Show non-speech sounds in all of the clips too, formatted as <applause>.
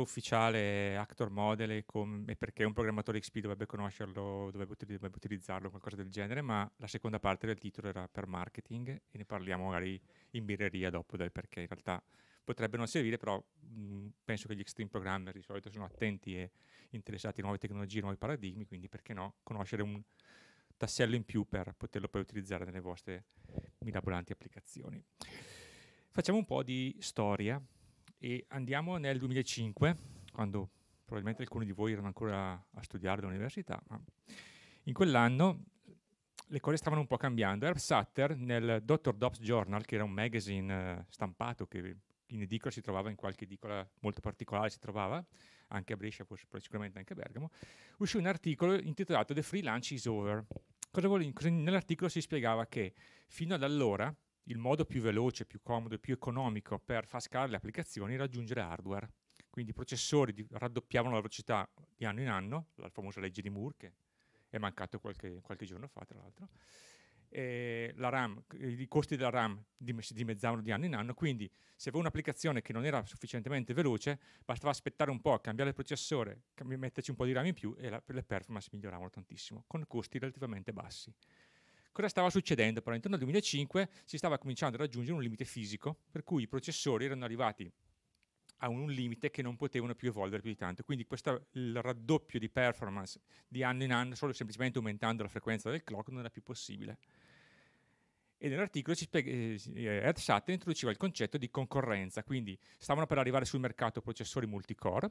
ufficiale actor model com- e, perché un programmatore XP dovrebbe conoscerlo, dovrebbe, ut- dovrebbe, utilizzarlo, qualcosa del genere, ma la seconda parte del titolo era per marketing e ne parliamo magari in birreria dopo del perché in realtà potrebbe non servire, però mh, mm, penso che gli extreme programmer di solito sono attenti e interessati a nuove tecnologie, nuovi paradigmi, quindi perché no conoscere un tassello in più per poterlo poi utilizzare nelle vostre mirabolanti applicazioni. Facciamo un po' di storia e andiamo nel 2005, quando probabilmente alcuni di voi erano ancora a studiare all'università, ma in quell'anno le cose stavano un po' cambiando. Herb Sutter nel Dr. Dobbs Journal, che era un magazine eh, stampato che in edicola si trovava, in qualche edicola molto particolare si trovava, anche a Brescia, forse, sicuramente anche a Bergamo, uscì un articolo intitolato The Free Lunch is Over. nell'articolo si spiegava che fino ad allora il modo più veloce, più comodo e più economico per far scalare le applicazioni è raggiungere hardware. Quindi i processori raddoppiavano la velocità di anno in anno, la famosa legge di Moore che è mancata qualche, qualche giorno fa, tra l'altro. RAM, i costi della RAM si dimezzavano di anno in anno, quindi se avevo un'applicazione che non era sufficientemente veloce, bastava aspettare un po', cambiare il processore, metterci un po' di RAM in più e la, le performance miglioravano tantissimo, con costi relativamente bassi. Cosa stava succedendo? Però intorno al 2005 si stava cominciando a raggiungere un limite fisico, per cui i processori erano arrivati a un, limite che non potevano più evolvere più di tanto. Quindi questo il raddoppio di performance di anno in anno, solo semplicemente aumentando la frequenza del clock, non era più possibile. E nell'articolo eh, Ed Sutton introduceva il concetto di concorrenza, quindi stavano per arrivare sul mercato processori multicore,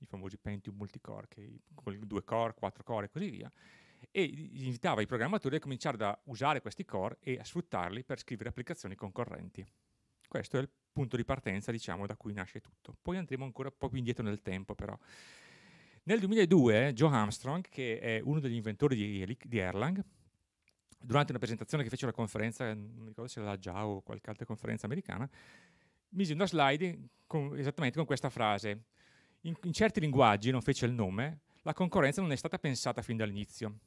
i famosi Pentium multicore, che, con due core, quattro core e così via, e invitava i programmatori a cominciare a usare questi core e a sfruttarli per scrivere applicazioni concorrenti. Questo è il punto di partenza, diciamo, da cui nasce tutto. Poi andremo ancora un po' più indietro nel tempo, però. Nel 2002 Joe Armstrong, che è uno degli inventori di, Erlang, durante una presentazione che fece alla conferenza, non ricordo se era la JAO o qualche altra conferenza americana, mise una slide con, esattamente con questa frase. In, in certi linguaggi, non fece il nome, la concorrenza non è stata pensata fin dall'inizio.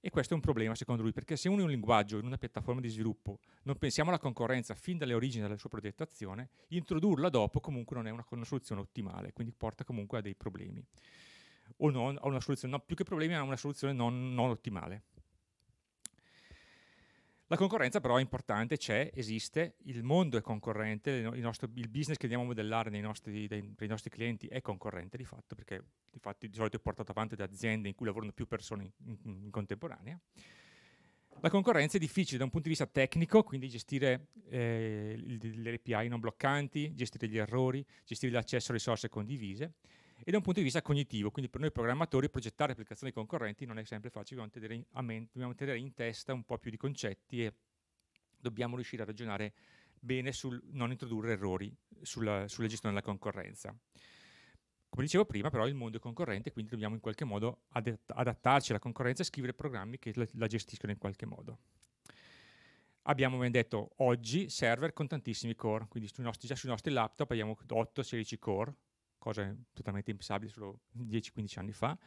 E questo è un problema secondo lui, perché se uno in un linguaggio, in una piattaforma di sviluppo, non pensiamo alla concorrenza fin dalle origini della sua progettazione, introdurla dopo comunque non è una, una soluzione ottimale, quindi porta comunque a dei problemi. O non, a una soluzione, no, più che problemi, a una soluzione non, non ottimale. La concorrenza però è importante, c'è, esiste, il mondo è concorrente, il, nostro, il business che andiamo a modellare nostri, dei, per i nostri clienti è concorrente di fatto, perché infatti di solito è portato avanti da aziende in cui lavorano più persone in, in, in contemporanea. La concorrenza è difficile da un punto di vista tecnico, quindi gestire eh, le API non bloccanti, gestire gli errori, gestire l'accesso a risorse condivise e da un punto di vista cognitivo, quindi per noi programmatori progettare applicazioni concorrenti non è sempre facile, dobbiamo tenere in, a mente, dobbiamo tenere in testa un po' più di concetti e dobbiamo riuscire a ragionare bene sul non introdurre errori sulla, sulla gestione della concorrenza. Come dicevo prima, però, il mondo è concorrente, quindi dobbiamo in qualche modo adatt adattarci alla concorrenza e scrivere programmi che la, la gestiscono in qualche modo. Abbiamo, ben detto, oggi server con tantissimi core, quindi sui nostri, già sui nostri laptop abbiamo 8-16 core, cosa totalmente impensabile solo 10-15 anni fa.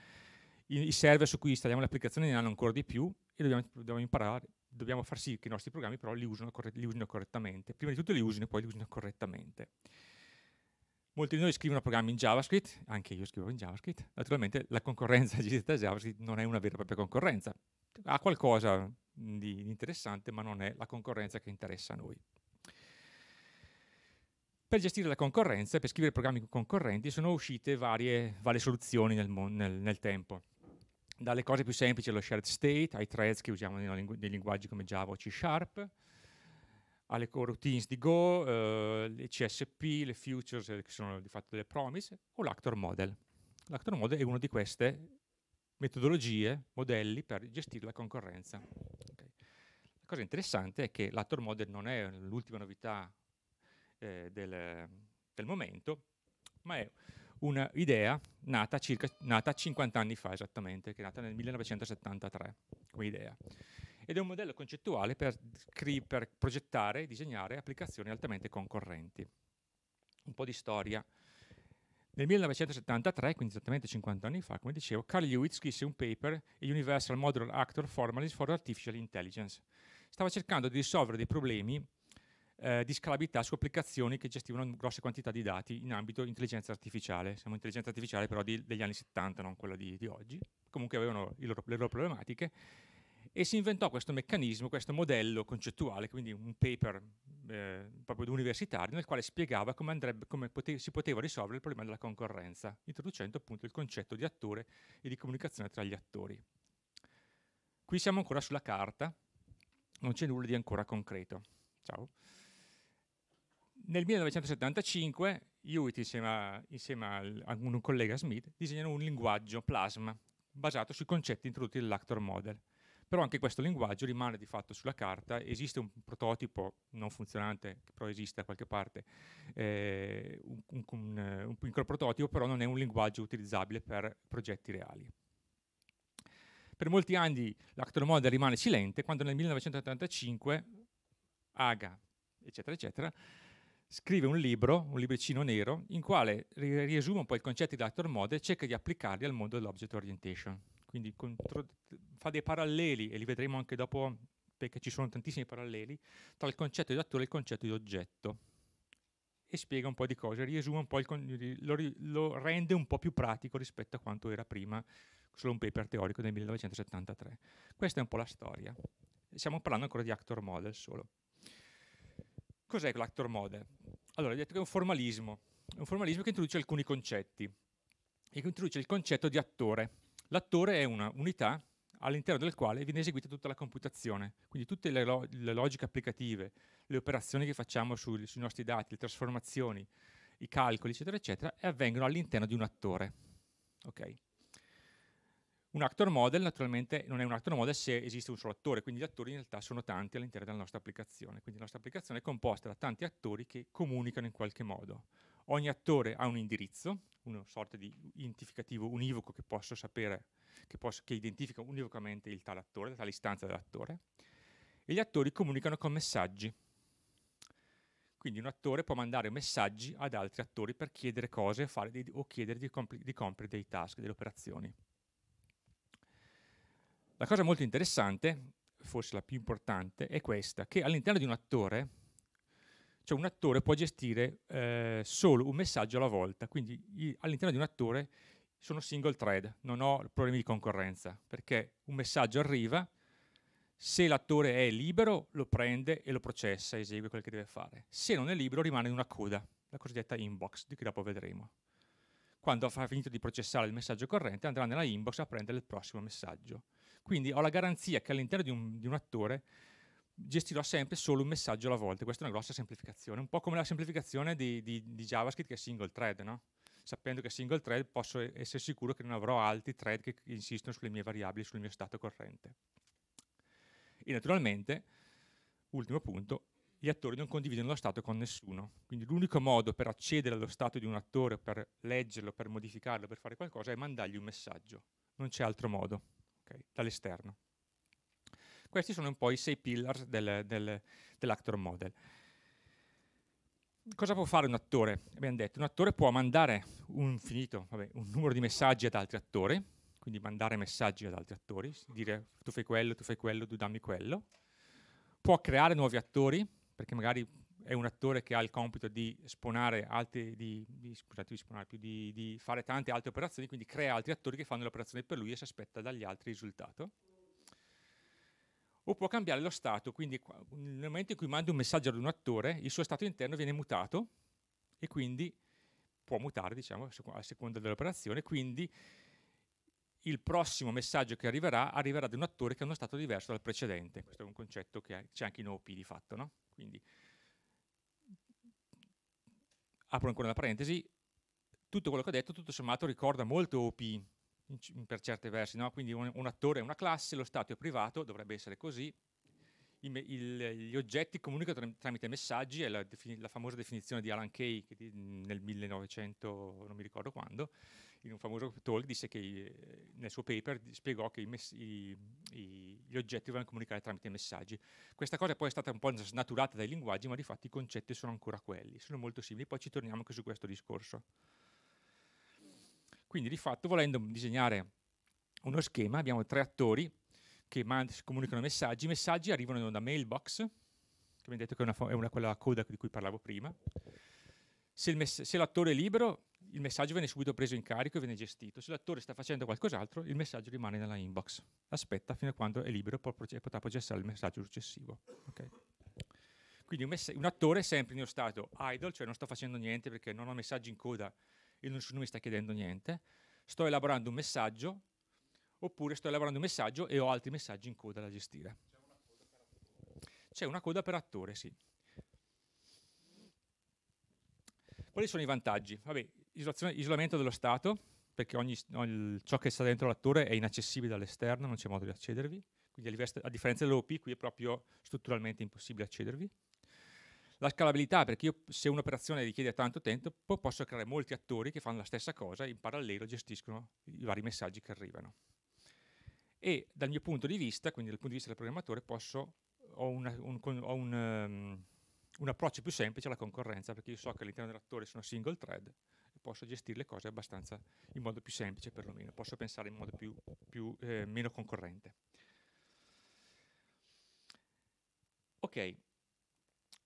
I, I, server su cui installiamo le applicazioni ne hanno ancora di più e dobbiamo, dobbiamo imparare, dobbiamo far sì che i nostri programmi però li usino, li usino correttamente. Prima di tutto li usino e poi li usino correttamente. Molti di noi scrivono programmi in JavaScript, anche io scrivo in JavaScript. Naturalmente la concorrenza esistente a JavaScript non è una vera e propria concorrenza. Ha qualcosa di interessante, ma non è la concorrenza che interessa a noi. Per gestire la concorrenza e per scrivere programmi concorrenti sono uscite varie, varie soluzioni nel, nel, nel, tempo. Dalle cose più semplici allo shared state, ai threads che usiamo nei, nei linguaggi come Java o C Sharp, alle coroutines di Go, eh, le CSP, le futures, eh, che sono di fatto delle promise, o l'actor model. L'actor model è una di queste metodologie, modelli per gestire la concorrenza. Okay. La cosa interessante è che l'actor model non è l'ultima novità eh, del, del, momento, ma è un'idea nata, circa, nata 50 anni fa esattamente, che è nata nel 1973 come idea. Ed è un modello concettuale per, per progettare e disegnare applicazioni altamente concorrenti. Un po' di storia. Nel 1973, quindi esattamente 50 anni fa, come dicevo, Carl Lewis scrisse un paper, Universal Modular Actor Formalism for Artificial Intelligence. Stava cercando di risolvere dei problemi eh, di scalabilità su applicazioni che gestivano grosse quantità di dati in ambito intelligenza artificiale. Siamo intelligenza artificiale però di, degli anni 70, non quella di, di oggi. Comunque avevano loro, le loro problematiche e si inventò questo meccanismo, questo modello concettuale, quindi un paper eh, proprio universitario, nel quale spiegava come, andrebbe, come pote si poteva risolvere il problema della concorrenza, introducendo appunto il concetto di attore e di comunicazione tra gli attori. Qui siamo ancora sulla carta, non c'è nulla di ancora concreto. Ciao. Nel 1975 Hewitt insieme, insieme a, un collega Smith disegnano un linguaggio plasma basato sui concetti introdotti dall'actor model. Però anche questo linguaggio rimane di fatto sulla carta, esiste un prototipo non funzionante, però esiste da qualche parte, eh, un, un, un, un piccolo prototipo, però non è un linguaggio utilizzabile per progetti reali. Per molti anni l'actor model rimane silente, quando nel 1985 Aga, eccetera, eccetera, scrive un libro, un libricino nero, in quale riesume un po' i concetti actor model e cerca di applicarli al mondo dell'object orientation. Quindi fa dei paralleli, e li vedremo anche dopo perché ci sono tantissimi paralleli, tra il concetto di attore e il concetto di oggetto. E spiega un po' di cose, riesuma un po' lo, lo rende un po' più pratico rispetto a quanto era prima, solo un paper teorico del 1973. Questa è un po' la storia. Stiamo parlando ancora di actor model solo. Cos'è l'actor model? Allora, detto che è un formalismo, è un formalismo che introduce alcuni concetti e che introduce il concetto di attore. L'attore è una unità all'interno del quale viene eseguita tutta la computazione, quindi tutte le, lo le logiche applicative, le operazioni che facciamo sul, sui nostri dati, le trasformazioni, i calcoli, eccetera, eccetera, avvengono all'interno di un attore. Okay? Un actor model naturalmente non è un actor model se esiste un solo attore, quindi gli attori in realtà sono tanti all'interno della nostra applicazione, quindi la nostra applicazione è composta da tanti attori che comunicano in qualche modo. Ogni attore ha un indirizzo, una sorta di identificativo univoco che posso sapere, che, posso, che identifica univocamente il tale attore, la tale istanza dell'attore, e gli attori comunicano con messaggi. Quindi un attore può mandare messaggi ad altri attori per chiedere cose fare dei, o chiedere di, compl di compiere dei task, delle operazioni. La cosa molto interessante, forse la più importante, è questa, che all'interno di un attore, cioè un attore può gestire eh, solo un messaggio alla volta, quindi all'interno di un attore sono single thread, non ho problemi di concorrenza, perché un messaggio arriva, se l'attore è libero lo prende e lo processa, esegue quel che deve fare, se non è libero rimane in una coda, la cosiddetta inbox, di cui dopo vedremo. Quando avrà finito di processare il messaggio corrente andrà nella inbox a prendere il prossimo messaggio. Quindi ho la garanzia che all'interno di un, di un attore gestirò sempre solo un messaggio alla volta. Questa è una grossa semplificazione, un po' come la semplificazione di, di, di JavaScript che è single thread, no? Sapendo che è single thread posso essere sicuro che non avrò altri thread che insistono sulle mie variabili, sul mio stato corrente. E naturalmente, ultimo punto, gli attori non condividono lo stato con nessuno. Quindi l'unico modo per accedere allo stato di un attore, per leggerlo, per modificarlo, per fare qualcosa, è mandargli un messaggio. Non c'è altro modo okay, dall'esterno. Questi sono un po' i sei pillars del, del, dell'actor model. Cosa può fare un attore? Abbiamo detto, un attore può mandare un, finito, vabbè, un numero di messaggi ad altri attori, quindi mandare messaggi ad altri attori, dire tu fai quello, tu fai quello, tu dammi quello. Può creare nuovi attori, perché magari è un attore che ha il compito di sponare altri, di, di, scusate, sponare più, di, di, fare tante altre operazioni, quindi crea altri attori che fanno l'operazione per lui e si aspetta dagli altri il risultato. O può cambiare lo stato, quindi nel momento in cui manda un messaggio ad un attore, il suo stato interno viene mutato e quindi può mutare, diciamo, a seconda dell'operazione, quindi il prossimo messaggio che arriverà arriverà da un attore che ha uno stato diverso dal precedente. Questo è un concetto che c'è anche in OP di fatto, no? Quindi apro ancora una parentesi, tutto quello che ho detto tutto sommato ricorda molto OP per certi versi, no? quindi un, un attore è una classe, lo Stato è privato, dovrebbe essere così, il, il, gli oggetti comunicano tramite messaggi, è la, la, famosa definizione di Alan Kay di, nel 1900, non mi ricordo quando, in un famoso talk disse che eh, nel suo paper spiegò che i, i, i, gli oggetti dovevano comunicare tramite messaggi. Questa cosa poi è stata un po' snaturata dai linguaggi, ma di fatto i concetti sono ancora quelli, sono molto simili, poi ci torniamo anche su questo discorso. Quindi di fatto volendo disegnare uno schema abbiamo tre attori che comunicano messaggi, i messaggi arrivano da mailbox, che mi detto che è, una, è una, quella coda di cui parlavo prima, se, mess- se l'attore è libero, il messaggio viene subito preso in carico e viene gestito. Se l'attore sta facendo qualcos'altro, il messaggio rimane nella inbox. Aspetta fino a quando è libero e potrà processare il messaggio successivo. Okay. Quindi un, mess- un, attore è sempre uno stato idle, cioè non sto facendo niente perché non ho messaggi in coda e nessuno mi sta chiedendo niente. Sto elaborando un messaggio, oppure sto elaborando un messaggio e ho altri messaggi in coda da gestire. C'è una coda per attore, C'è una coda per attore sì. Quali sono i vantaggi? Vabbè, isolamento dello Stato, perché ogni, ogni, ciò che sta dentro la torre è inaccessibile dall'esterno, non c'è modo di accedervi, quindi a, a differenza dell'OP qui è proprio strutturalmente impossibile accedervi. La scalabilità, perché io se un'operazione richiede tanto tempo, posso creare molti attori che fanno la stessa cosa e in parallelo gestiscono i vari messaggi che arrivano. E dal mio punto di vista, quindi dal punto di vista del programmatore, posso, ho, una, un, ho un, um, un approccio più semplice alla concorrenza, perché io so che all'interno dell'attore sono single thread e posso gestire le cose abbastanza in modo più semplice perlomeno, posso pensare in modo più, più, eh, meno concorrente. Ok,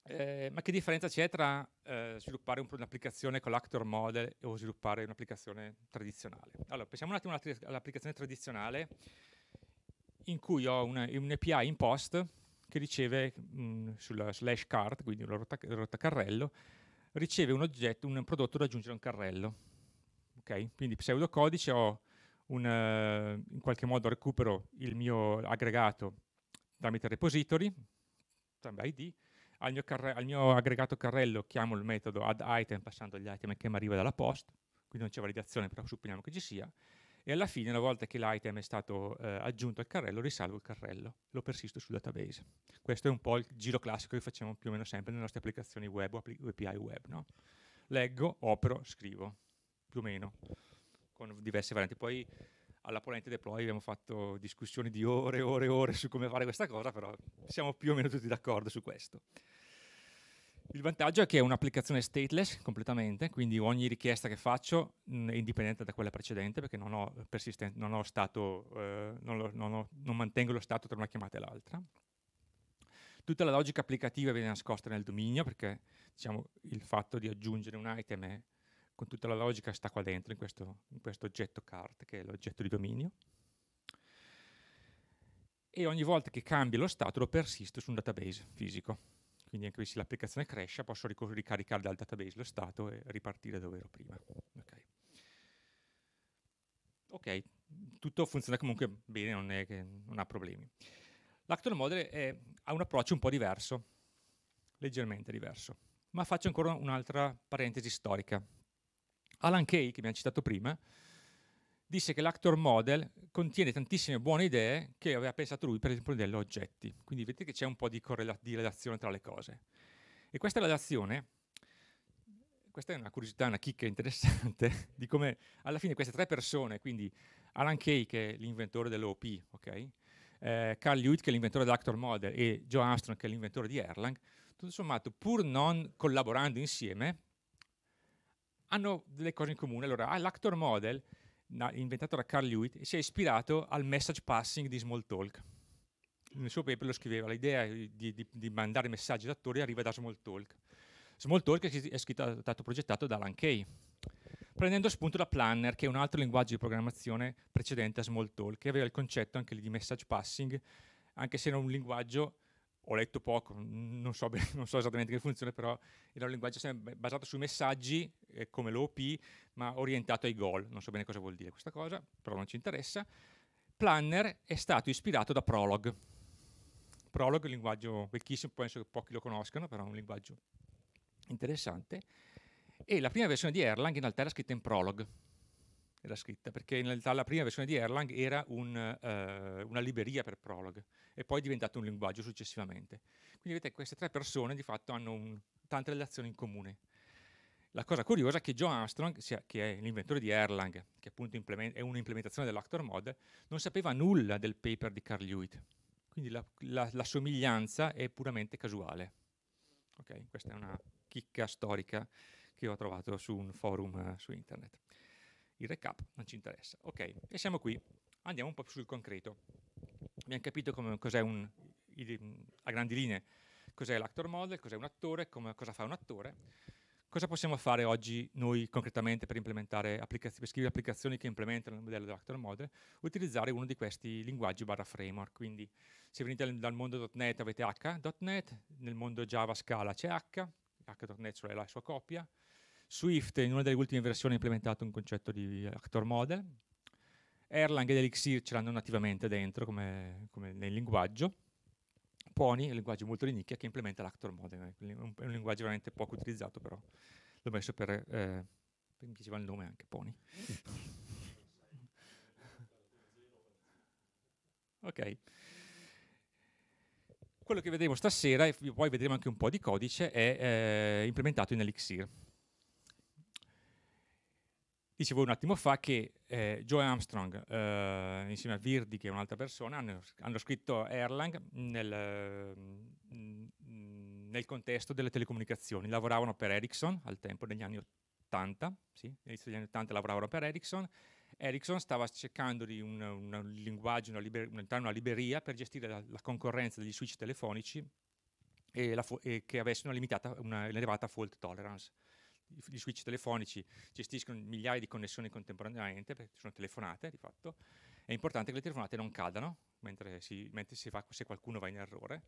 eh, ma che differenza c'è tra eh, sviluppare un, un'applicazione con l'actor model o sviluppare un'applicazione tradizionale? Allora, pensiamo un attimo all'applicazione tradizionale in cui ho una, un API in post che riceve mh, mm, sulla slash cart, quindi un rottacarrello, riceve un oggetto, un prodotto da aggiungere a un carrello. Okay? Quindi pseudocodice ho un, uh, in qualche modo recupero il mio aggregato tramite repository, tramite ID, al mio, al mio, aggregato carrello chiamo il metodo addItem passando gli item che mi arriva dalla post, quindi non c'è validazione però supponiamo che ci sia, e alla fine una volta che l'item è stato eh, aggiunto al carrello risalvo il carrello, lo persisto sul database. Questo è un po' il giro classico che facciamo più o meno sempre nelle nostre applicazioni web o API web. No? Leggo, opero, scrivo, più o meno, con diverse varianti. Poi alla ponente deploy abbiamo fatto discussioni di ore e ore e ore su come fare questa cosa, però siamo più o meno tutti d'accordo su questo. Il vantaggio è che è un'applicazione stateless completamente, quindi ogni richiesta che faccio mm, è indipendente da quella precedente perché non, ho non, ho stato, eh, non, lo, ho, non mantengo lo stato tra una chiamata e l'altra. Tutta la logica applicativa viene nascosta nel dominio perché diciamo, il fatto di aggiungere un item è, con tutta la logica sta qua dentro, in questo, in questo oggetto cart che è l'oggetto di dominio. E ogni volta che cambio lo stato lo persisto su un database fisico quindi anche se l'applicazione cresce posso ric ricaricare dal database lo stato e ripartire dove ero prima. Okay. tutto funziona comunque bene, non, è che non ha problemi. L'actual model è, ha un approccio un po' diverso, leggermente diverso, ma faccio ancora un'altra parentesi storica. Alan Kay, che mi ha citato prima, disse che l'actor model contiene tantissime buone idee che aveva pensato lui per esempio degli oggetti. Quindi vedete che c'è un po' di, di, relazione tra le cose. E questa relazione, questa è una curiosità, una chicca interessante, <laughs> di come alla fine queste tre persone, quindi Alan Kay che è l'inventore dell'OP, ok? Eh, Carl Hewitt che è l'inventore dell'actor model e Joe Armstrong che è l'inventore di Erlang, tutto sommato pur non collaborando insieme, hanno delle cose in comune. Allora, ah, l'actor model inventato da Carl Hewitt e si è ispirato al message passing di Smalltalk. Nel suo paper lo scriveva, l'idea di, di, di mandare messaggi ad attori arriva da Smalltalk. Smalltalk è, scritto, è stato progettato da Alan Kay, prendendo spunto da Planner, che è un altro linguaggio di programmazione precedente a Smalltalk, che aveva il concetto anche lì di message passing, anche se era un linguaggio ho letto poco, non so, <laughs> non so esattamente che funzione, però il un linguaggio sempre basato sui messaggi, eh, come l'OP, ma orientato ai goal. Non so bene cosa vuol dire questa cosa, però non ci interessa. Planner è stato ispirato da Prolog. Prolog è un linguaggio vecchissimo, penso che pochi lo conoscano, però è un linguaggio interessante. E la prima versione di Erlang in realtà era scritta in Prolog era scritta, perché in realtà la prima versione di Erlang era un, eh, una libreria per Prolog e poi è diventato un linguaggio successivamente. Quindi vedete, queste tre persone di fatto hanno un, tante relazioni in comune. La cosa curiosa è che Joe Armstrong, che è l'inventore di Erlang, che appunto è un'implementazione dell'actor mod, non sapeva nulla del paper di Carl Hewitt. Quindi la, la, la somiglianza è puramente casuale. Okay? Questa è una chicca storica che ho trovato su un forum uh, su internet il recap non ci interessa. Ok, e siamo qui, andiamo un po' più sul concreto. Abbiamo capito come, cos'è un, a grandi linee cos'è l'actor model, cos'è un attore, come, cosa fa un attore. Cosa possiamo fare oggi noi concretamente per, implementare applicaz- per scrivere applicazioni che implementano il modello dell'actor model? Utilizzare uno di questi linguaggi barra framework. Quindi se venite dal mondo.NET avete H.NET, nel mondo Java Scala c'è H, H.NET è cioè la sua copia, Swift in una delle ultime versioni ha implementato un concetto di actor model, Erlang ed Elixir ce l'hanno nativamente dentro come, come nel linguaggio, Pony è un linguaggio molto di nicchia che implementa l'actor model, è un, linguaggio veramente poco utilizzato però l'ho messo per, eh, mi piaceva il nome anche, Pony. <laughs> ok. Quello che vedremo stasera, e poi vedremo anche un po' di codice, è eh, implementato in Elixir dicevo un attimo fa che eh, Joe Armstrong eh, insieme a Virdi che è un'altra persona hanno, hanno scritto Erlang nel, mm, nel, contesto delle telecomunicazioni lavoravano per Ericsson al tempo degli anni 80 sì, all'inizio degli anni 80 lavoravano per Ericsson Ericsson stava cercando di un, un, linguaggio, una, liber, una, libreria per gestire la, la, concorrenza degli switch telefonici e, la, e che avesse una, limitata, una elevata fault tolerance gli switch telefonici gestiscono migliaia di connessioni contemporaneamente, perché sono telefonate di fatto, è importante che le telefonate non cadano mentre, si, mentre si fa, se qualcuno va in errore,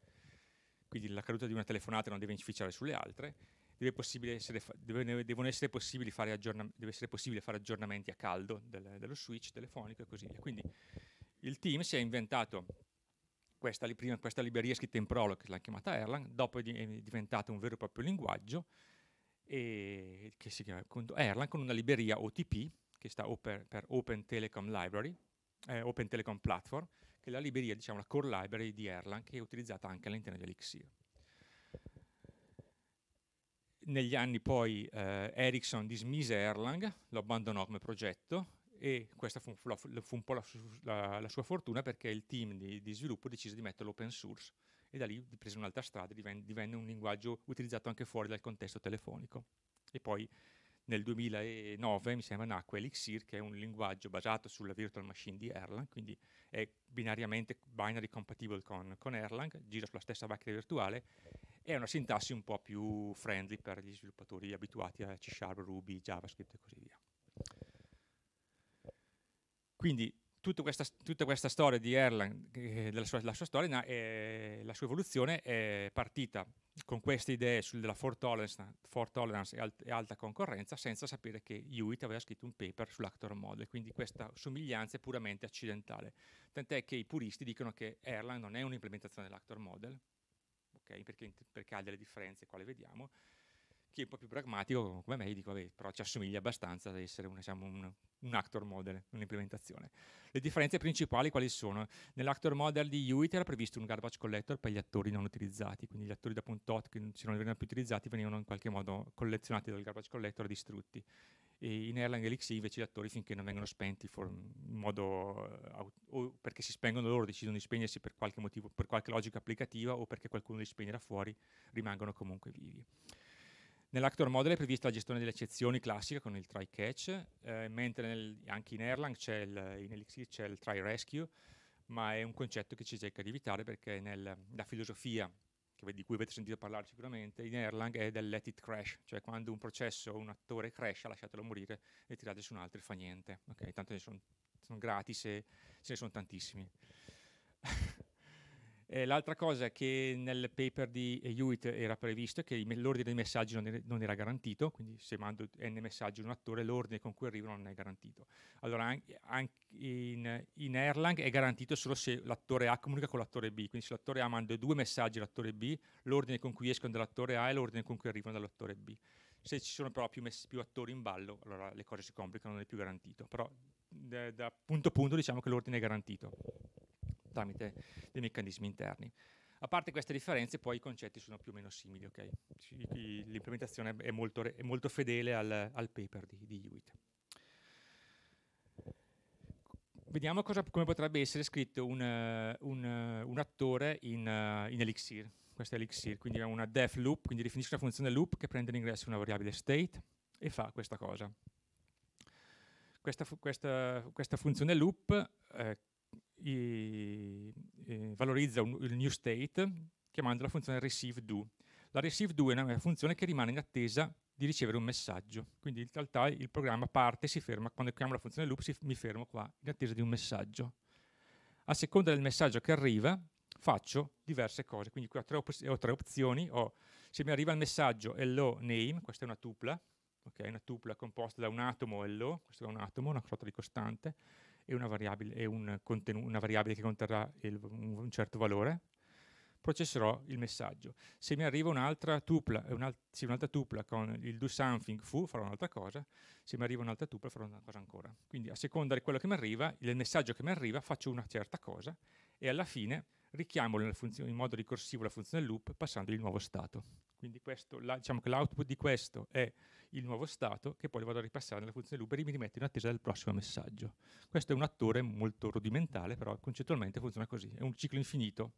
quindi la caduta di una telefonata non deve inficiare sulle altre, essere, deve, essere possibile fare aggiornamenti a caldo del, dello switch telefonico e così via. Quindi il team si è inventato questa, prima, questa libreria scritta in Prolog, l'ha chiamata Erlang, dopo è diventata un vero e proprio linguaggio e che si chiama Erlang con una libreria OTP che sta per, per Open Telecom Library, eh, Open Telecom Platform, che è la libreria, diciamo la core library di Erlang che è utilizzata anche all'interno di Elixir. Negli anni poi eh, Ericsson dismise Erlang, lo abbandonò come progetto e questa fu, fu, fu un po' la, la, la, sua fortuna perché il team di, di sviluppo decise di metterlo open source e da lì prese un'altra strada e diven- divenne un linguaggio utilizzato anche fuori dal contesto telefonico. E poi nel 2009 mi sembra nacque Elixir che è un linguaggio basato sulla virtual machine di Erlang, quindi è binariamente binary compatible con, con Erlang, gira sulla stessa macchina virtuale, è una sintassi un po' più friendly per gli sviluppatori abituati a C Sharp, Ruby, JavaScript e così via. Quindi tutta questa, tutta questa, storia di Erlang, eh, della sua, la sua storia, eh, la sua evoluzione è partita con queste idee sulla fault tolerance, fault tolerance e, alt e, alta concorrenza senza sapere che Hewitt aveva scritto un paper sull'actor model, quindi questa somiglianza è puramente accidentale. Tant'è che i puristi dicono che Erlang non è un'implementazione dell'actor model, okay, perché, perché ha delle differenze, quale vediamo, chi è un po' più pragmatico come me dico vabbè però ci assomiglia abbastanza ad essere una, diciamo, un, un, actor model, un'implementazione. Le differenze principali quali sono? Nell'actor model di UIT era previsto un garbage collector per gli attori non utilizzati, quindi gli attori da .8 che se non venivano più utilizzati venivano in qualche modo collezionati dal garbage collector e distrutti. E in Erlang e LXI invece gli attori finché non vengono spenti modo, eh, o perché si spengono loro, decidono di spegnersi per qualche motivo, per qualche logica applicativa o perché qualcuno li spegnerà fuori, rimangono comunque vivi. Nell'actor model è prevista la gestione delle eccezioni classica con il try catch, eh, mentre nel, anche in Erlang c'è il, in Elixir c'è il try rescue, ma è un concetto che ci cerca di evitare perché nella filosofia che, di cui avete sentito parlare sicuramente in Erlang è del let it crash, cioè quando un processo o un attore crasha lasciatelo morire e tirate su un altro e fa niente. Okay? Tanto ne sono, sono gratis e ce ne sono tantissimi. Eh, l'altra cosa che nel paper di Hewitt era previsto è che l'ordine dei messaggi non, non era garantito, quindi se mando n messaggi ad un attore l'ordine con cui arrivano non è garantito. Allora anche, in, in, Erlang è garantito solo se l'attore A comunica con l'attore B, quindi se l'attore A manda due messaggi all'attore B, l'ordine con cui escono dall'attore A è l'ordine con cui arrivano dall'attore B. Se ci sono però più, più attori in ballo, allora le cose si complicano, non è più garantito. Però da, da punto a punto diciamo che l'ordine è garantito tramite dei meccanismi interni. A parte queste differenze, poi i concetti sono più o meno simili, okay? l'implementazione è molto, è molto, fedele al, al paper di, di Hewitt. Vediamo cosa, come potrebbe essere scritto un, un, un attore in, in, Elixir. Questo è Elixir, quindi è una def loop, quindi definisce una funzione loop che prende in ingresso una variabile state e fa questa cosa. Questa, questa, questa funzione loop eh, e, e eh, valorizza un, il new state chiamando la funzione receiveDo. La receiveDo è una funzione che rimane in attesa di ricevere un messaggio. Quindi in realtà il programma parte e si ferma. Quando chiamo la funzione loop si, mi fermo qua in attesa di un messaggio. A seconda del messaggio che arriva faccio diverse cose. Quindi qui ho tre, op ho tre opzioni. Ho, se mi arriva il messaggio hello name, questa è una tupla, okay, una tupla composta da un atomo hello, questo è un atomo, una sorta di costante, e una variabile, e un una variabile che conterrà il, un certo valore, processerò il messaggio. Se mi arriva un'altra tupla, un'altra sì, un tupla con il do something fu, farò un'altra cosa, se mi arriva un'altra tupla farò una cosa ancora. Quindi a seconda di quello che mi arriva, del messaggio che mi arriva, faccio una certa cosa e alla fine richiamo in modo ricorsivo la funzione loop passando il nuovo stato. Quindi questo, la, diciamo che l'output di questo è il nuovo stato che poi lo vado a ripassare nella funzione loop e mi rimetto in attesa del prossimo messaggio. Questo è un attore molto rudimentale, però concettualmente funziona così. È un ciclo infinito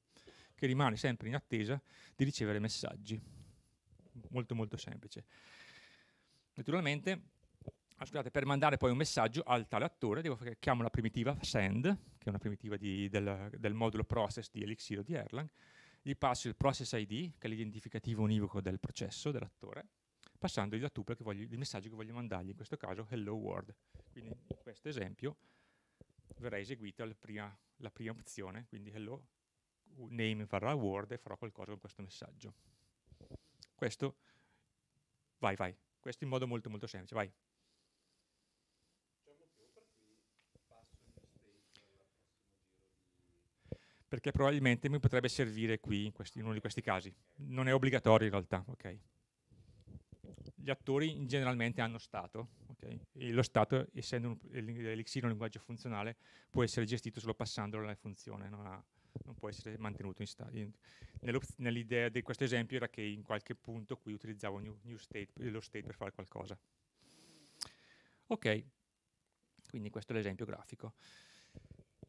che rimane sempre in attesa di ricevere messaggi. Molto molto semplice. Naturalmente, ah, scusate, per mandare poi un messaggio al tale attore devo chiamo la primitiva send, che è una primitiva di, del, del, modulo process di Elixir o di Erlang, gli passo il process ID, che è l'identificativo univoco del processo, dell'attore, passandogli la tupla che voglio, il messaggio che voglio mandargli, in questo caso hello world. Quindi in questo esempio verrà eseguita la prima, la prima opzione, quindi hello name varrà world e farò qualcosa con questo messaggio. Questo, vai, vai, questo in modo molto molto semplice, vai. perché probabilmente mi potrebbe servire qui in, questi, in, uno di questi casi. Non è obbligatorio in realtà, ok? gli attori generalmente hanno stato, okay? lo stato, essendo l'elixir un linguaggio funzionale, può essere gestito solo passandolo alla funzione, non, ha, non può essere mantenuto in stato. Nell'idea di questo esempio era che in qualche punto qui utilizzavo new, new state, lo state per fare qualcosa. Ok, quindi questo è l'esempio grafico.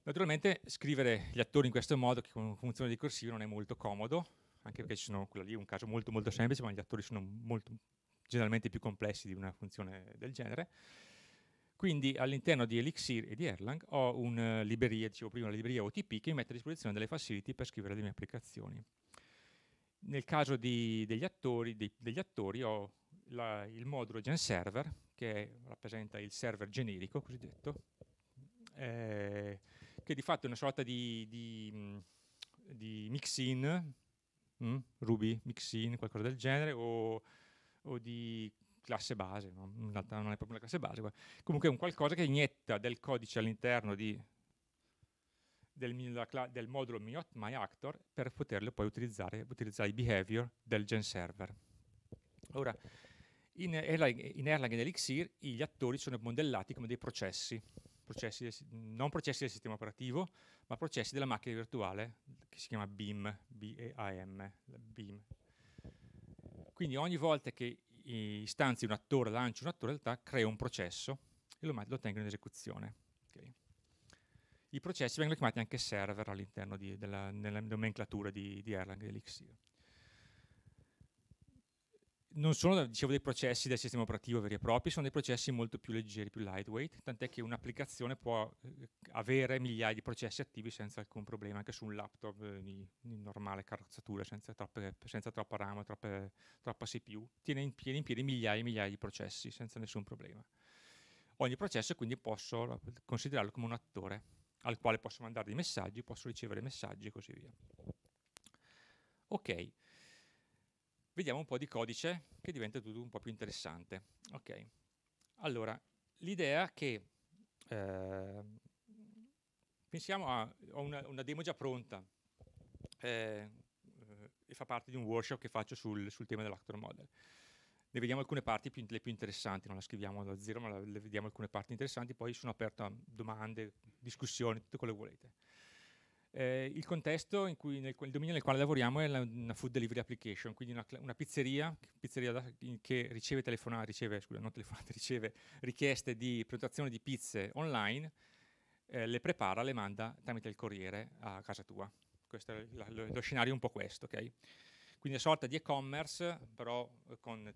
Naturalmente scrivere gli attori in questo modo, che con funzione ricorsiva, non è molto comodo, anche perché ci sono quello lì, un caso molto molto semplice, ma gli attori sono molto generalmente più complessi di una funzione del genere. Quindi all'interno di Elixir e di Erlang ho una eh, libreria, dicevo prima, una libreria OTP che mi mette a disposizione delle facility per scrivere le mie applicazioni. Nel caso di, degli, attori, dei, degli, attori, ho la, il modulo GenServer, che rappresenta il server generico, cosiddetto, eh, che di fatto è una sorta di, di, di mixin, mm, Ruby mixin, qualcosa del genere, o o di classe base, no? in realtà non è proprio una classe base, comunque è un qualcosa che inietta del codice all'interno del, del, modulo myActor per poterlo poi utilizzare, utilizzare i behavior del gen server. Ora, in Erlang, in Erlang e nell'Xir gli attori sono modellati come dei processi, processi del, non processi del sistema operativo, ma processi della macchina virtuale che si chiama BIM, B-A-M, BIM, quindi ogni volta che istanzi un attore, lanci un attore, in realtà crea un processo e lo, lo tengo in esecuzione. Okay. I processi vengono chiamati anche server all'interno della, della nomenclatura di, di Erlang e di Elixir non sono dicevo, dei processi del sistema operativo veri e propri, sono dei processi molto più leggeri, più lightweight, tant'è che un'applicazione può eh, avere migliaia di processi attivi senza alcun problema, anche su un laptop eh, di, di, normale carrozzatura, senza, troppe, senza troppa RAM, troppe, troppa CPU, tiene in piedi, in piedi migliaia e migliaia di processi senza nessun problema. Ogni processo quindi posso considerarlo come un attore al quale posso mandare dei messaggi, posso ricevere messaggi e così via. Ok vediamo un po' di codice che diventa tutto un po' più interessante. Okay. Allora, l'idea che eh, pensiamo a, a una, una, demo già pronta eh, e fa parte di un workshop che faccio sul, sul tema dell'actor model. Ne vediamo alcune parti più, le più interessanti, non la scriviamo da zero, ma le vediamo alcune parti interessanti, poi sono aperto a domande, discussioni, tutto quello che volete. Eh, il contesto in cui nel, il dominio nel quale lavoriamo è la, una food delivery application, quindi una, una pizzeria, pizzeria da, che riceve, riceve, scusa, <laughs> riceve richieste di prenotazione di pizze online, eh, le prepara, le manda tramite il corriere a casa tua. Questo è la, lo, lo, scenario è un po' questo, ok? Quindi una sorta di e-commerce, però eh, con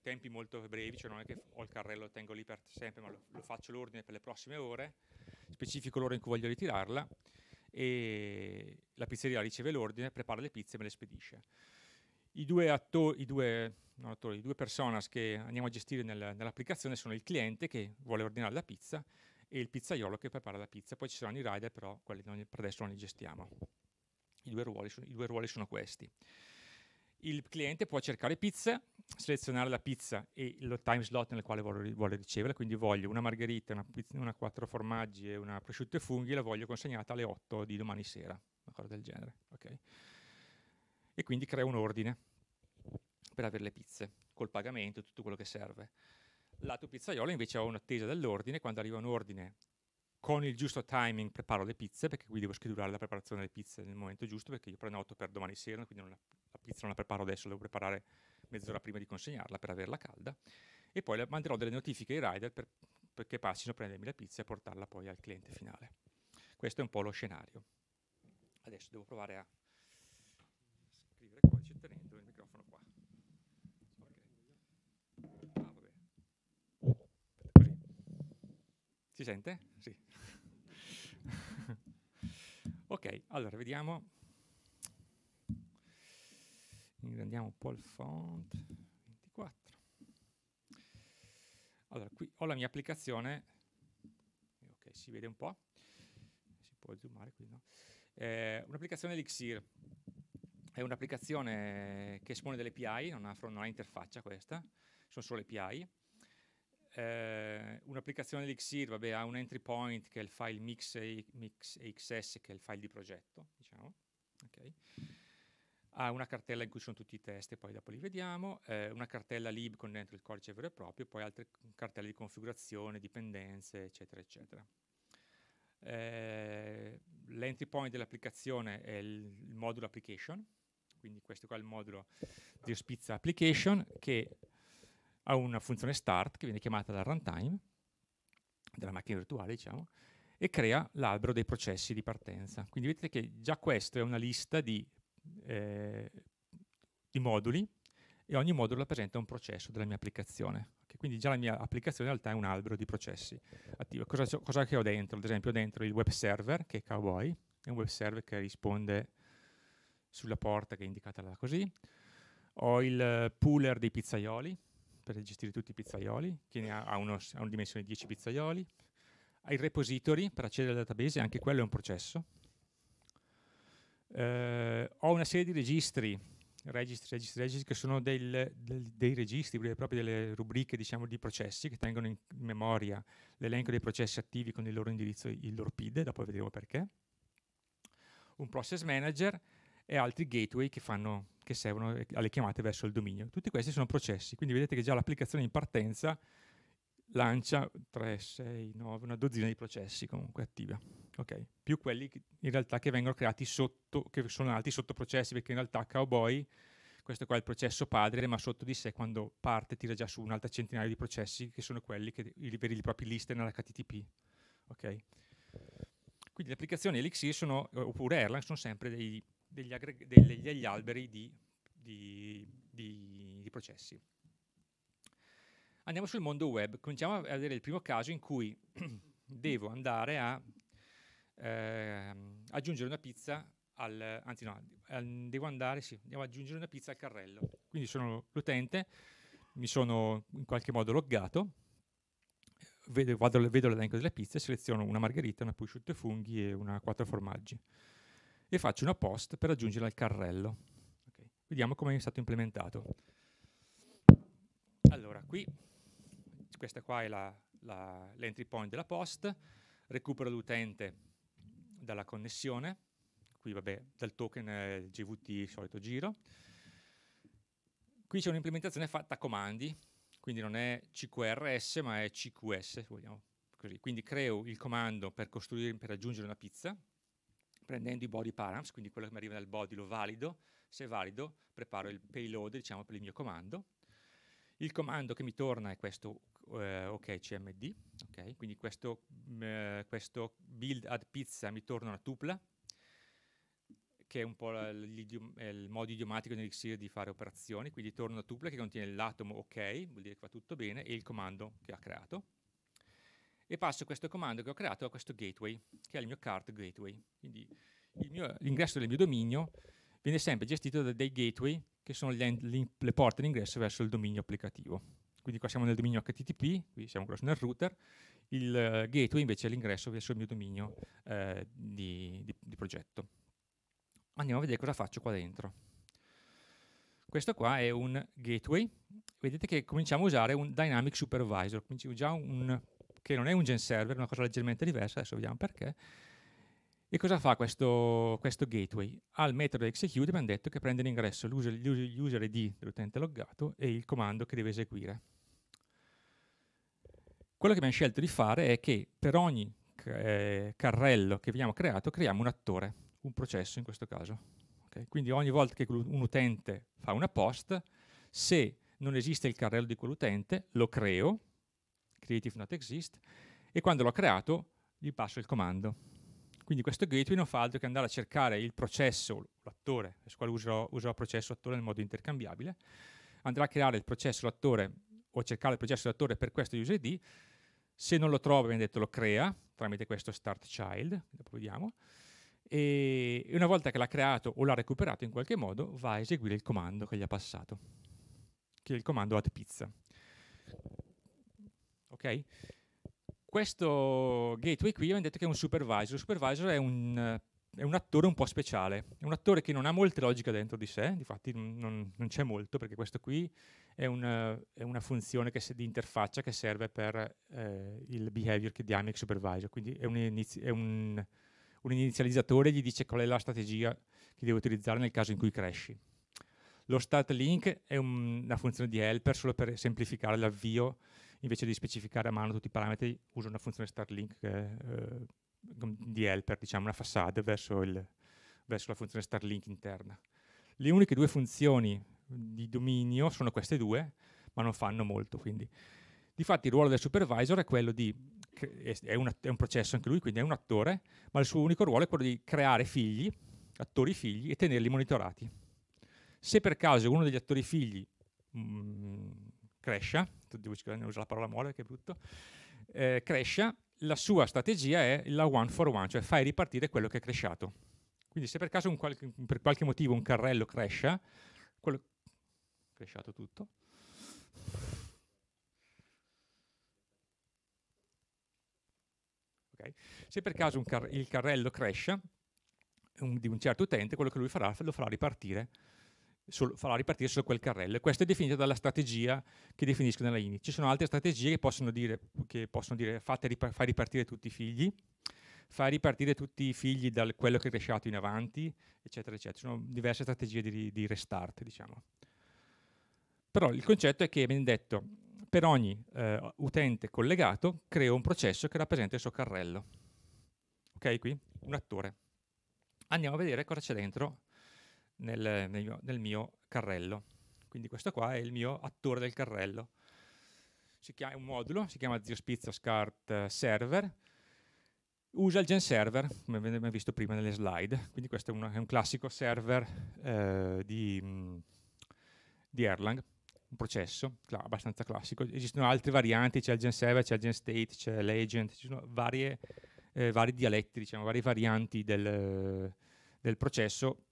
tempi molto brevi, cioè non è che ho il carrello, lo tengo lì per sempre, ma lo, lo faccio l'ordine per le prossime ore, specifico l'ora in cui voglio ritirarla e la pizzeria riceve l'ordine, prepara le pizze e me le spedisce. I due, atto- i due, attori, i due personas che andiamo a gestire nel, nell'applicazione sono il cliente che vuole ordinare la pizza e il pizzaiolo che prepara la pizza. Poi ci saranno i rider, però quelli non, per adesso non li gestiamo. I due ruoli, i due ruoli sono questi il cliente può cercare pizze, selezionare la pizza e il time slot nel quale vuole, vuole riceverla, quindi voglio una margherita, una, pizza, una quattro formaggi e una prosciutto e funghi, la voglio consegnata alle 8 di domani sera, una cosa del genere. Okay? E quindi crea un ordine per avere le pizze, col pagamento, tutto quello che serve. Lato pizzaiola invece ho un'attesa dell'ordine, quando arriva un ordine con il giusto timing preparo le pizze, perché qui devo schedulare la preparazione delle pizze nel momento giusto, perché io prenoto per domani sera, quindi non, la pizza non la preparo adesso, la devo preparare mezz'ora prima di consegnarla per averla calda e poi manderò delle notifiche ai rider per, perché passino a prendermi la pizza e portarla poi al cliente finale. Questo è un po' lo scenario. Adesso devo provare a scrivere il codice tenendo il microfono qua. Okay. Ah, si sente? Sì. <laughs> ok, allora vediamo. Quindi andiamo un po' al font 24. Allora, qui ho la mia applicazione, ok, si vede un po', si può zoomare qui, no? Eh, un'applicazione Elixir, è un'applicazione che espone delle API, non ha, non ha interfaccia questa, sono solo le API. Eh, un'applicazione Elixir vabbè, ha un entry point che è il file mix, mix, XS, che è il file di progetto, diciamo. ok ha una cartella in cui sono tutti i test e poi dopo li vediamo, eh, una cartella lib con dentro il codice vero e proprio, poi altre cartelle di configurazione, dipendenze, eccetera, eccetera. Eh, l'entry point dell'applicazione è il, il, modulo application, quindi questo qua è il modulo di Spizza Application che ha una funzione start che viene chiamata dal runtime, della macchina virtuale diciamo, e crea l'albero dei processi di partenza. Quindi vedete che già questo è una lista di eh, i moduli e ogni modulo rappresenta un processo della mia applicazione. Okay, quindi già la mia applicazione in realtà è un albero di processi attivi. Cosa, cosa ho dentro? Ad esempio ho dentro il web server, che è Cowboy, è un web server che risponde sulla porta che è indicata là così. Ho il pooler dei pizzaioli, per gestire tutti i pizzaioli, che ha, uno, ha una dimensione di 10 pizzaioli. Hai il repository per accedere al database, anche quello è un processo, eh, ho una serie di registri, registri, registri, registri che sono del, del, dei registri, proprio delle rubriche diciamo, di processi che tengono in memoria l'elenco dei processi attivi con il loro indirizzo, il loro PID, dopo vedremo perché, un process manager e altri gateway che, fanno, che servono alle chiamate verso il dominio. Tutti questi sono processi, quindi vedete che già l'applicazione in partenza lancia 3, 6, 9, una dozzina di processi comunque attiva, okay? più quelli che, in realtà che vengono creati sotto, che sono altri sottoprocessi, perché in realtà Cowboy, questo qua è il processo padre, ma sotto di sé quando parte tira già su un'altra centinaia di processi che sono quelli che vedi i propri list nell'HTTP. Okay? Quindi le applicazioni Elixir sono, oppure Erlang sono sempre dei, degli, degli, degli, alberi di, di, di, di processi. Andiamo sul mondo web, cominciamo a vedere il primo caso in cui <clears throat> devo andare a eh, aggiungere una pizza al, anzi no, devo andare, sì, devo aggiungere una pizza al carrello. Quindi sono l'utente, mi sono in qualche modo loggato, vedo, vado, vedo l'elenco delle pizze, seleziono una margherita, una prosciutto e funghi e una quattro formaggi e faccio una post per aggiungerla al carrello. Okay. Vediamo come è stato implementato. Allora, qui questa qua è l'entry point della post, recupera l'utente dalla connessione, qui vabbè, dal token eh, GVT, solito giro. Qui c'è un'implementazione fatta a comandi, quindi non è CQRS ma è CQS, vogliamo così. Quindi creo il comando per, per aggiungere una pizza, prendendo i body params, quindi quello che mi arriva dal body lo valido, se è valido preparo il payload diciamo, per il mio comando. Il comando che mi torna è questo eh, ok CMD, okay? quindi questo, mh, mm, eh, questo, build add pizza mi torna una tupla, che è un po' il modo idiomatico di Elixir di fare operazioni, quindi torna una tupla che contiene l'atomo ok, vuol dire che va tutto bene, e il comando che ha creato. E passo questo comando che ho creato a questo gateway, che è il mio cart gateway. Quindi l'ingresso del mio dominio viene sempre gestito da dei gateway che sono end, le porte d'ingresso verso il dominio applicativo quindi qua siamo nel dominio HTTP, qui siamo cross nel router, il eh, gateway invece è l'ingresso verso il mio dominio eh, di, di, di progetto. Andiamo a vedere cosa faccio qua dentro. Questo qua è un gateway, vedete che cominciamo a usare un dynamic supervisor, già un, che non è un gen server, è una cosa leggermente diversa, adesso vediamo perché. E cosa fa questo, questo gateway? Al metodo execute abbiamo detto che prende l'ingresso, l'user ID dell'utente loggato e il comando che deve eseguire. Quello che abbiamo scelto di fare è che per ogni eh, carrello che abbiamo creato creiamo un attore, un processo in questo caso. Okay? Quindi ogni volta che un utente fa una post, se non esiste il carrello di quell'utente, lo creo, creative not exist, e quando l'ho creato gli passo il comando. Quindi questo gateway non fa altro che andare a cercare il processo, l'attore, su quale userò, userò processo attore nel modo intercambiabile, andrà a creare il processo l'attore o cercare il processo d'attore per questo user ID, se non lo trova, viene detto lo crea tramite questo start child, dopo vediamo, e una volta che l'ha creato o l'ha recuperato in qualche modo, va a eseguire il comando che gli ha passato, che è il comando add pizza. Ok? Questo gateway qui abbiamo detto che è un supervisor. Il supervisor è un, è un attore un po' speciale, è un attore che non ha molta logica dentro di sé, infatti non, non c'è molto perché questo qui è una, è una funzione se, di interfaccia che serve per eh, il behavior che diamo supervisor, quindi è, un, inizi- è un, un inizializzatore gli dice qual è la strategia che deve utilizzare nel caso in cui cresci. Lo start link è un, una funzione di helper solo per semplificare l'avvio, invece di specificare a mano tutti i parametri, usa una funzione start link eh, di helper, diciamo una façade verso, il, verso la funzione start link interna. Le uniche due funzioni di dominio sono queste due, ma non fanno molto. Quindi. Difatti il ruolo del supervisor è quello di, è un, è un processo anche lui, quindi è un attore, ma il suo unico ruolo è quello di creare figli, attori figli, e tenerli monitorati. Se per caso uno degli attori figli mh, mm, crescia, devo usare la parola mole che è brutto, eh, crescia, la sua strategia è la one for one, cioè fai ripartire quello che è cresciato. Quindi se per caso qualche, per qualche motivo un carrello cresce, quello, scresciato tutto. Okay. Se per caso car il carrello crash un, di un certo utente, quello che lui farà lo farà ripartire, solo, farà ripartire solo quel carrello. E questo è definito dalla strategia che definisco nella INI. Ci sono altre strategie che possono dire, che possono dire ripar fai ripartire tutti i figli, fai ripartire tutti i figli da quello che è cresciato in avanti, eccetera, eccetera. Ci sono diverse strategie di, di restart, diciamo. Però il concetto è che viene detto per ogni eh, utente collegato creo un processo che rappresenta il suo carrello. Ok, qui un attore. Andiamo a vedere cosa c'è dentro nel, nel, mio, nel, mio, carrello. Quindi questo qua è il mio attore del carrello. Si Chiama, un modulo, si chiama Ziospizio Scart eh, Server, usa il gen server, come abbiamo visto prima nelle slide, quindi questo è, una, è un classico server eh, di, mm, di Erlang un processo cl- abbastanza classico. Esistono altre varianti, c'è il Gen 7, c'è il Gen State, c'è l'Agent, ci sono varie, eh, vari dialetti, diciamo, varie varianti del, del processo,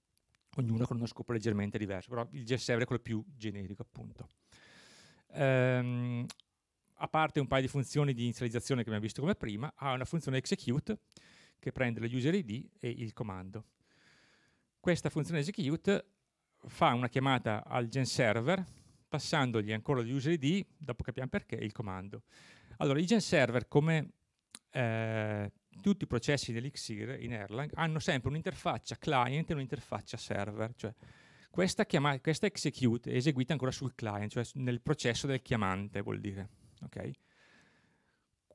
ognuna con uno scopo leggermente diverso, però il Gen 7 è quello più generico appunto. Ehm, a parte un paio di funzioni di inizializzazione che abbiamo visto come prima, ha una funzione execute che prende la user ID e il comando. Questa funzione execute fa una chiamata al gen server passandogli ancora lo user ID, dopo capiamo perché, il comando. Allora, i gen server, come eh, tutti i processi dell'Xir in Erlang, hanno sempre un'interfaccia client e un'interfaccia server, cioè questa, chiama- questa execute è eseguita ancora sul client, cioè nel processo del chiamante, vuol dire. Okay?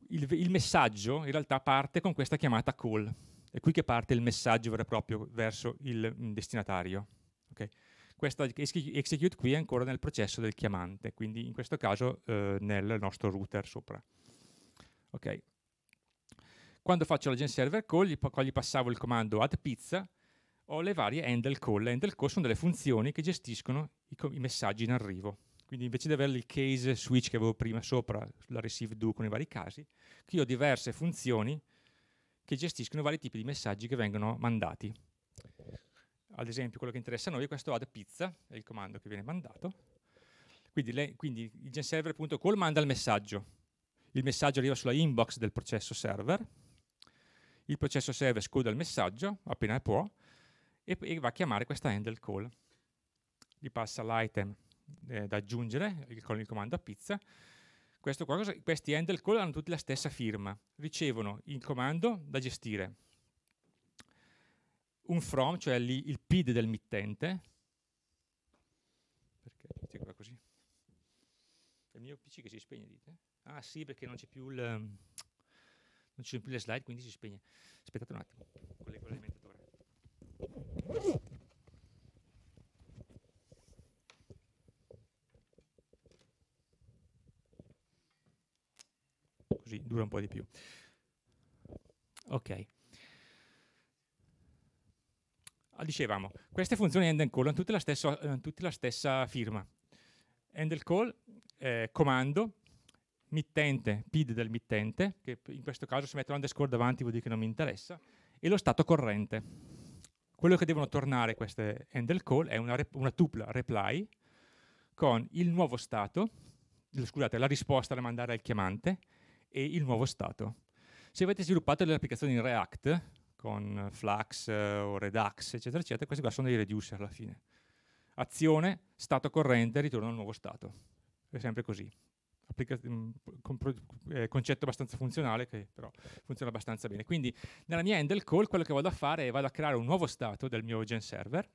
Il, il, messaggio in realtà parte con questa chiamata call, è qui che parte il messaggio vero e proprio verso il mm, destinatario. Okay? Questa execute qui è ancora nel processo del chiamante, quindi in questo caso eh, nel nostro router sopra. Okay. Quando faccio la gen server call, gli, qua gli passavo il comando add pizza, ho le varie handle call. Le handle call sono delle funzioni che gestiscono i, i messaggi in arrivo. Quindi invece di avere il case switch che avevo prima sopra, la receive do con i vari casi, qui ho diverse funzioni che gestiscono vari tipi di messaggi che vengono mandati ad esempio quello che interessa a noi è questo add pizza, è il comando che viene mandato. Quindi, le, quindi il genserver.call manda il messaggio, il messaggio arriva sulla inbox del processo server, il processo server scuda il messaggio appena può e, e va a chiamare questa handle call. Gli passa l'item eh, da aggiungere il, con il comando a pizza. Qua, questi handle call hanno tutti la stessa firma, ricevono il comando da gestire un from, cioè il PID del mittente. Perché ti va così? È il mio PC che si spegne, dite? Ah sì, perché non c'è più il... Ehm, non ci sono più le slide, quindi si spegne. Aspettate un attimo, collego l'alimentatore. Così dura un po' di più. Ok dicevamo, queste funzioni end and call hanno tutte la stessa, tutte la stessa firma. End and call, eh, comando, mittente, PID del mittente, che in questo caso se metto l'underscore davanti vuol dire che non mi interessa, e lo stato corrente. Quello che devono tornare queste handle call è una, rep una tupla reply con il nuovo stato, scusate, la risposta da mandare al chiamante e il nuovo stato. Se avete sviluppato delle applicazioni in React, con Flux eh, o Redux, eccetera, eccetera. Questi qua sono dei reducer alla fine. Azione, stato corrente, ritorno al nuovo stato. È sempre così. Applica mm, concetto abbastanza funzionale che però funziona abbastanza bene. Quindi nella mia handle call quello che vado a fare è vado a creare un nuovo stato del mio gen server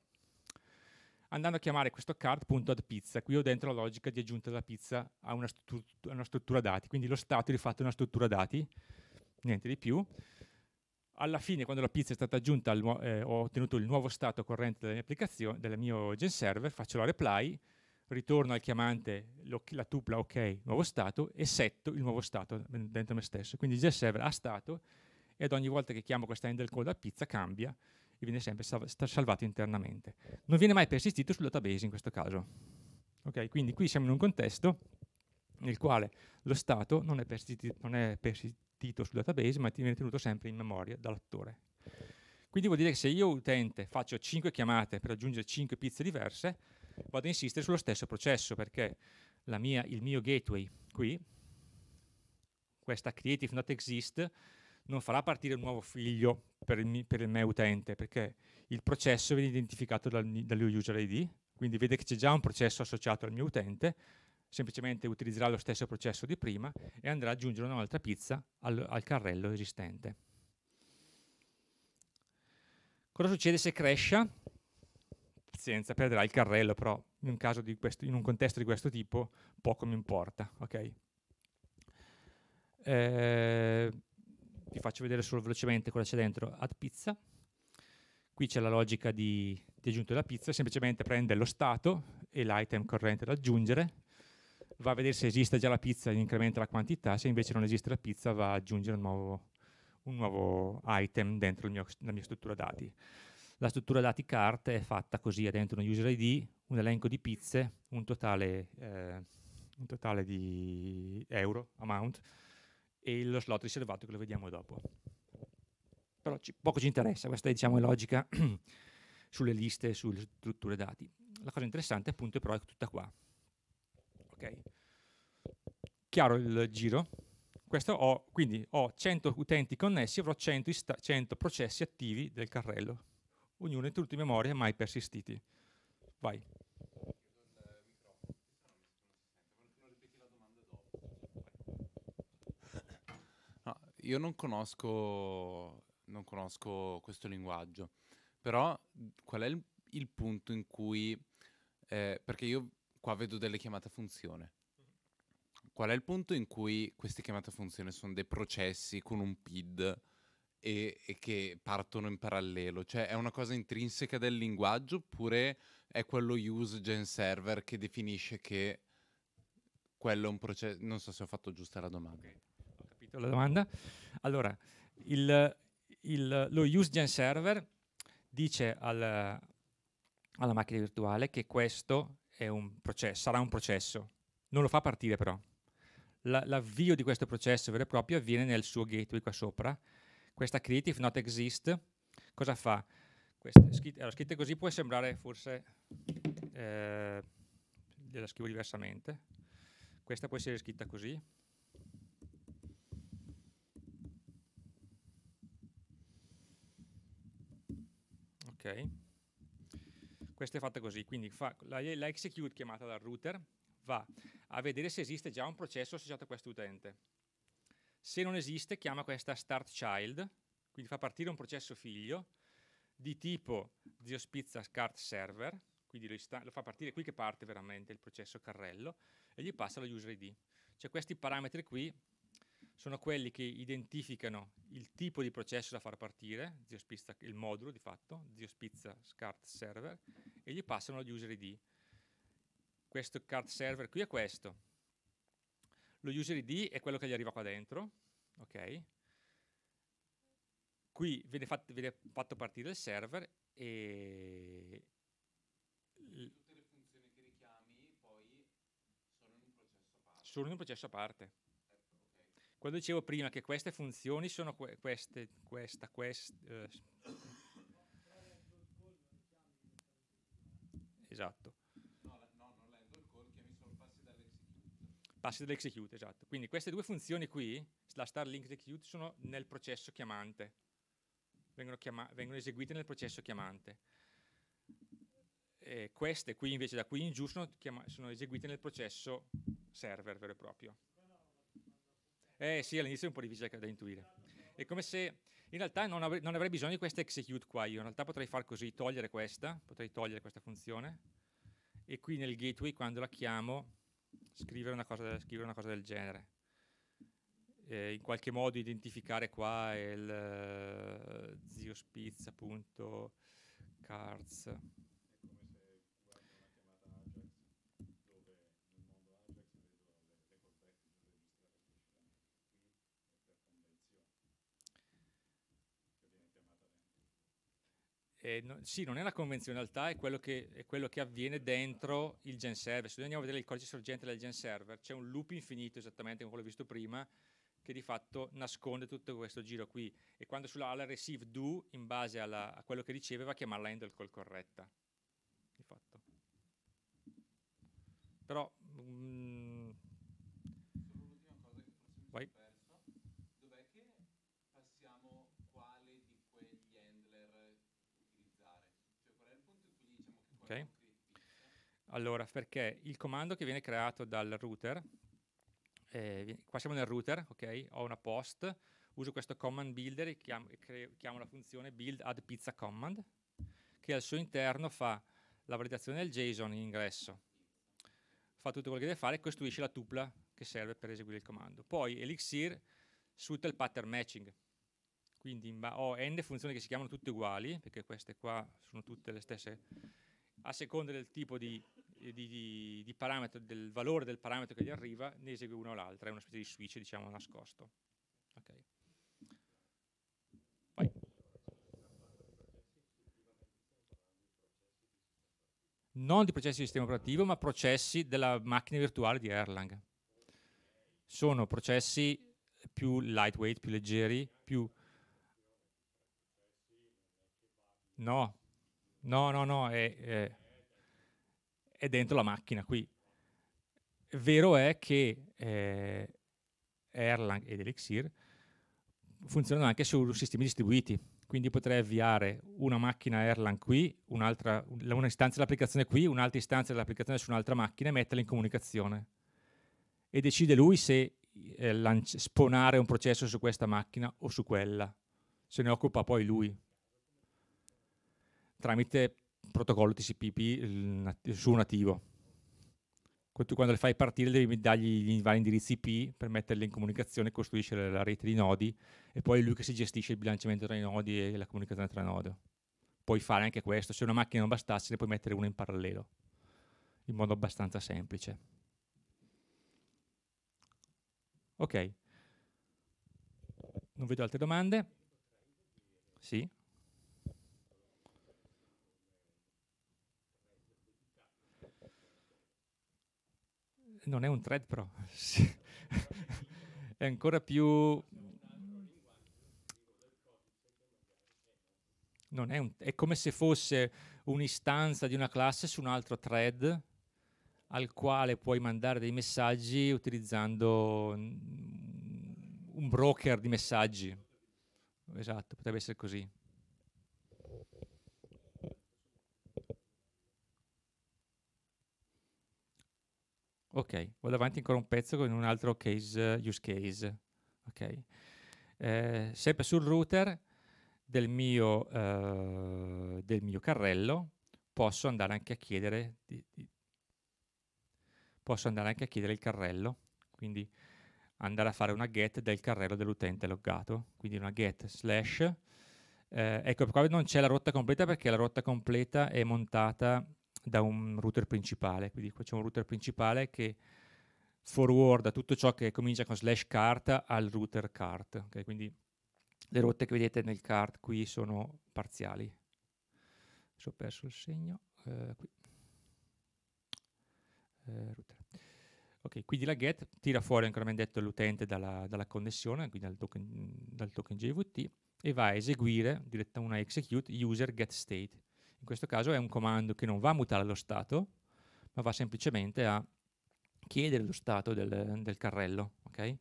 andando a chiamare questo card.addPizza. Qui ho dentro la logica di aggiunta della pizza a una, a una struttura dati, quindi lo stato è rifatto in una struttura dati, niente di più alla fine, quando la pizza è stata aggiunta, eh, ho ottenuto il nuovo stato corrente della mia applicazione, del mio gen server, faccio la reply, ritorno al chiamante la tupla ok, nuovo stato, e setto il nuovo stato dentro me stesso. Quindi il gen server ha stato e ad ogni volta che chiamo questa handle call a pizza cambia e viene sempre sal salvato internamente. Non viene mai persistito sul database in questo caso. Okay, quindi qui siamo in un contesto nel quale lo stato non è, persistito, non è persi titolo sul database, ma viene tenuto sempre in memoria dall'attore. Quindi vuol dire che se io utente faccio 5 chiamate per raggiungere 5 pizze diverse, vado a insistere sullo stesso processo perché mia, il mio gateway qui, questa creative non farà partire un nuovo figlio per il, per il mio utente perché il processo viene identificato dal, dallo user ID, quindi vede che c'è già un processo associato al mio utente, semplicemente utilizzerà lo stesso processo di prima e andrà ad aggiungere un'altra pizza al, al carrello esistente. Cosa succede se cresce? Pazienza, perderà il carrello, però in un, questo, in un contesto di questo tipo poco mi importa. Okay? Eh, vi faccio vedere solo velocemente cosa c'è dentro. Add pizza. Qui c'è la logica di, di aggiunta della pizza, semplicemente prende lo stato e l'item corrente da aggiungere va a vedere se esiste già la pizza e incrementa la quantità, se invece non esiste la pizza va a aggiungere un nuovo, un nuovo item dentro mio, la mia struttura dati. La struttura dati cart è fatta così, ha dentro una user ID, un elenco di pizze, un totale, eh, un totale di euro, amount, e lo slot riservato che lo vediamo dopo. Però ci, poco ci interessa, questa è diciamo, logica <clears throat> sulle liste, sulle strutture dati. La cosa interessante appunto però è tutta qua, Ok? Chiaro il giro? Ho, quindi ho 100 utenti connessi, avrò 100, 100 processi attivi del carrello, ognuno introdotto in memoria mai persistiti. Vai. No, io non conosco, non conosco, questo linguaggio, però qual è il, il punto in cui, eh, perché io qua vedo delle chiamate a funzione. Qual è il punto in cui queste chiamate a funzione sono dei processi con un PID e, e che partono in parallelo? Cioè è una cosa intrinseca del linguaggio oppure è quello use gen server che definisce che quello è un processo... Non so se ho fatto giusta la domanda. Okay. Ho capito la domanda. Allora, il, il, lo use gen server dice al, alla macchina virtuale che questo un processo, sarà un processo. Non lo fa partire però. La, l'avvio di questo processo vero e proprio avviene nel suo gateway qua sopra. Questa creative not exist, cosa fa? Queste, scritte, allora, scritte così può sembrare forse, eh, la scrivo diversamente, questa può essere scritta così, ok. Questa è fatta così, quindi fa la, la execute chiamata dal router va a vedere se esiste già un processo associato a questo utente. Se non esiste, chiama questa start child, quindi fa partire un processo figlio di tipo ziospizza start server, quindi lo, lo, fa partire qui che parte veramente il processo carrello, e gli passa lo user ID. Cioè questi parametri qui sono quelli che identificano il tipo di processo da far partire, Spizza, il modulo di fatto, zio Spizza Cart Server, e gli passano lo user ID. Questo cart server qui è questo. Lo user ID è quello che gli arriva qua dentro, ok? Qui viene fatto, viene fatto partire il server e... Tutte le funzioni che richiami poi sono in un processo a parte. Sono in un processo a parte quando dicevo prima che queste funzioni sono que- queste, questa, quest, eh, esatto. passi dall'execute, esatto. Quindi queste due funzioni qui, la star link execute, sono nel processo chiamante, vengono, chiama- vengono eseguite nel processo chiamante. E queste qui invece da qui in giù sono, chiama- sono eseguite nel processo server vero e proprio. Eh sì, all'inizio è un po' difficile da intuire. È come se in realtà non, avrei, non avrei bisogno di questa execute qua, io in realtà potrei far così, togliere questa, potrei togliere questa funzione e qui nel gateway quando la chiamo scrivere una cosa, scrivere una cosa del genere. Eh, in qualche modo identificare qua il uh, zio spizza.cards. eh, no, sì, non è una convenzionalità, è quello, che, è quello, che, avviene dentro il gen server. Se noi andiamo a vedere il codice sorgente del gen server, c'è un loop infinito esattamente come quello visto prima, che di fatto nasconde tutto questo giro qui. E quando sulla alla receive do, in base alla, a quello che riceve, va a chiamarla handle call corretta. Di fatto. Però Allora, perché il comando che viene creato dal router, eh, qua siamo nel router, ok? Ho una post, uso questo command builder e chiamo, creo, chiamo la funzione build add pizza command, che al suo interno fa la validazione del JSON in ingresso, fa tutto quello che deve fare e costruisce la tupla che serve per eseguire il comando. Poi Elixir sfrutta il pattern matching, quindi ho n funzioni che si chiamano tutte uguali, perché queste qua sono tutte le stesse, a seconda del tipo di eh, di, di, di parametro, del valore del parametro che gli arriva, ne esegue una o l'altra, è una specie di switch diciamo, nascosto. Okay. Non di processi di sistema operativo, ma processi della macchina virtuale di Erlang. Sono processi più lightweight, più leggeri, più... No, no, no, no, è, è è dentro la macchina qui. Vero è che eh, Erlang ed Elixir funzionano anche su sistemi distribuiti, quindi potrei avviare una macchina Erlang qui, un'altra, una istanza dell'applicazione qui, un'altra istanza dell'applicazione su un'altra macchina e metterla in comunicazione. E decide lui se eh, sponare un processo su questa macchina o su quella. Se ne occupa poi lui. Tramite protocollo TCP/IP su nativo. quando le fai partire devi dargli gli vari indirizzi IP per metterle in comunicazione, costruisce la rete di nodi e poi è lui che si gestisce il bilanciamento tra i nodi e la comunicazione tra i nodi. Puoi fare anche questo, se una macchina non bastasse ne puoi mettere una in parallelo, in modo abbastanza semplice. Ok, non vedo altre domande. Sì. non è un thread però, è ancora più... Non è, un, è come se fosse un'istanza di una classe su un altro thread al quale puoi mandare dei messaggi utilizzando un broker di messaggi. Esatto, potrebbe essere così. Ok, vado avanti ancora un pezzo con un altro case, use case. Okay. Eh, sempre sul router del mio, eh, del mio, carrello posso andare anche a chiedere di, di, posso andare anche a chiedere il carrello, quindi andare a fare una get del carrello dell'utente loggato, quindi una get slash. Eh, ecco, qua non c'è la rotta completa perché la rotta completa è montata da un router principale. Quindi qua c'è un router principale che forwarda tutto ciò che comincia con slash cart al router cart. Okay? Quindi le rotte che vedete nel cart qui sono parziali. Adesso ho perso il segno. Eh, qui. Eh, ok, quindi la get tira fuori ancora ben detto l'utente dalla, dalla, connessione, quindi dal token, dal token JVT, e va a eseguire diretta una execute user get state in questo caso è un comando che non va a mutare lo stato, ma va semplicemente a chiedere lo stato del, del carrello. Okay?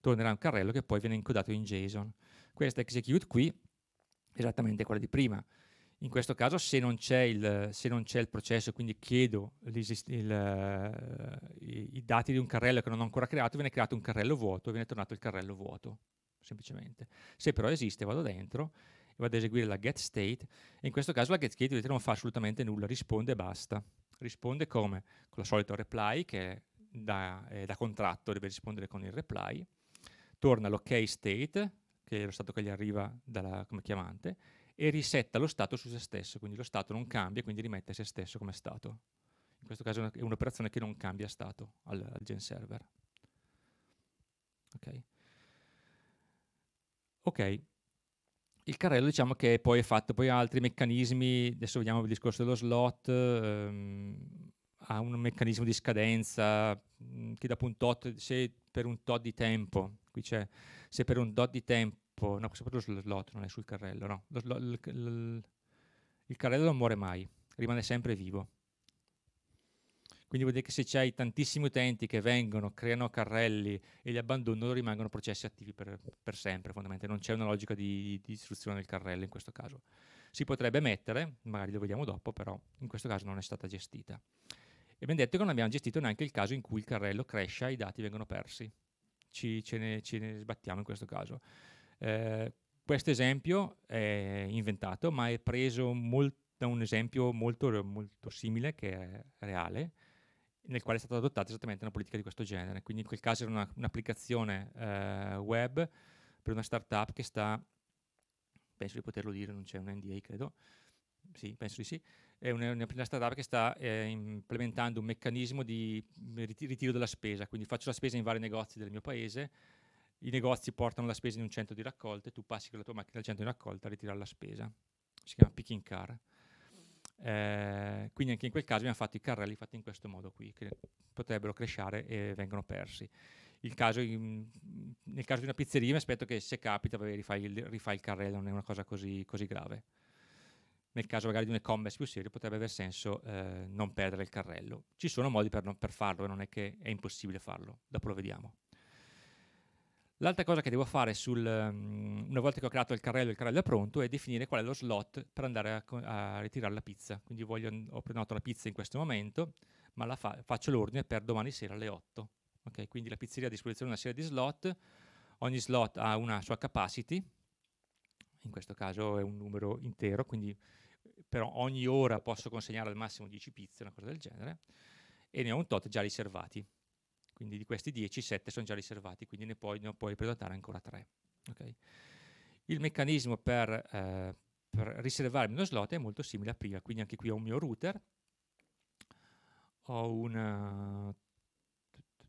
Tornerà un carrello che poi viene incodato in JSON. Questa execute qui è esattamente quella di prima. In questo caso se non c'è il, il, processo, quindi chiedo il, eh, i, i dati di un carrello che non ho ancora creato, viene creato un carrello vuoto e viene tornato il carrello vuoto, semplicemente. Se però esiste vado dentro vado ad eseguire la get state, e in questo caso la get state non fa assolutamente nulla, risponde e basta. Risponde come? Con la solita reply che da, eh, da contratto deve rispondere con il reply, torna l'ok state, che è lo stato che gli arriva dalla, come chiamante, e risetta lo stato su se stesso, quindi lo stato non cambia, quindi rimette se stesso come stato. In questo caso è un'operazione che non cambia stato al, al gen server. Ok. okay il carrello diciamo che poi è fatto, poi ha altri meccanismi, adesso vediamo il discorso dello slot, ehm, ha un meccanismo di scadenza mm, che dopo un tot, se per un tot di tempo, qui c'è, se per un tot di tempo, no questo è proprio sullo slot, non è sul carrello, no, lo, lo, il, il carrello non muore mai, rimane sempre vivo quindi vuol dire che se c'hai tantissimi utenti che vengono, creano carrelli e li abbandonano, rimangono processi attivi per, per sempre, fondamentalmente. Non c'è una logica di, di distruzione del carrello in questo caso. Si potrebbe mettere, magari lo vediamo dopo, però in questo caso non è stata gestita. E ben detto che non abbiamo gestito neanche il caso in cui il carrello cresce e i dati vengono persi. Ci, ce, ne, ce ne sbattiamo in questo caso. Eh, questo esempio è inventato, ma è preso molt, da un esempio molto, molto simile che è reale, nel quale è stata adottata esattamente una politica di questo genere. Quindi in quel caso era una, un'applicazione eh, web per una startup che sta, penso di poterlo dire, non c'è un NDA credo, sì, penso di sì, è una, una startup che sta eh, implementando un meccanismo di ritiro della spesa, quindi faccio la spesa in vari negozi del mio paese, i negozi portano la spesa in un centro di raccolta e tu passi con la tua macchina al centro di raccolta a ritirare la spesa. Si chiama picking car. Eh, quindi anche in quel caso abbiamo fatto i carrelli fatti in questo modo qui, che potrebbero crescere e vengono persi. Caso in, nel caso di una pizzeria mi aspetto che se capita vabbè, rifai, il, rifai il carrello, non è una cosa così, così grave. Nel caso magari di un e-commerce più serio potrebbe aver senso eh, non perdere il carrello. Ci sono modi per, non, per farlo, non è che è impossibile farlo, dopo lo vediamo. L'altra cosa che devo fare sul, mm, una volta che ho creato il carrello, e il carrello è pronto, è definire qual è lo slot per andare a, a ritirare la pizza. Quindi voglio, ho prenotato la pizza in questo momento, ma la fa faccio l'ordine per domani sera alle 8. Okay? Quindi la pizzeria ha a disposizione una serie di slot, ogni slot ha una sua capacity, in questo caso è un numero intero, quindi però ogni ora posso consegnare al massimo 10 pizze, una cosa del genere, e ne ho un tot già riservati quindi di questi 10, 7 sono già riservati, quindi ne puoi, ne puoi presentare ancora 3. Okay? Il meccanismo per, eh, per riservarmi uno slot è molto simile a prima, quindi anche qui ho un mio router, ho una,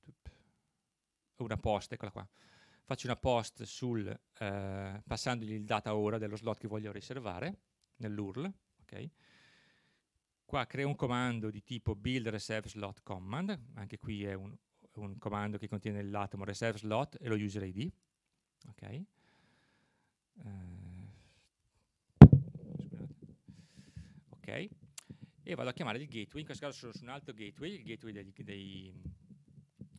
eh, una post, eccola qua, faccio una post sul, eh, passandogli il data ora dello slot che voglio riservare nell'URL, ok? Qua creo un comando di tipo build reserve slot command, anche qui è un un comando che contiene l'atomo reserve slot e lo user ID. Okay. Uh, ok. E vado a chiamare il gateway, in questo caso sono su un altro gateway, il gateway degli, dei,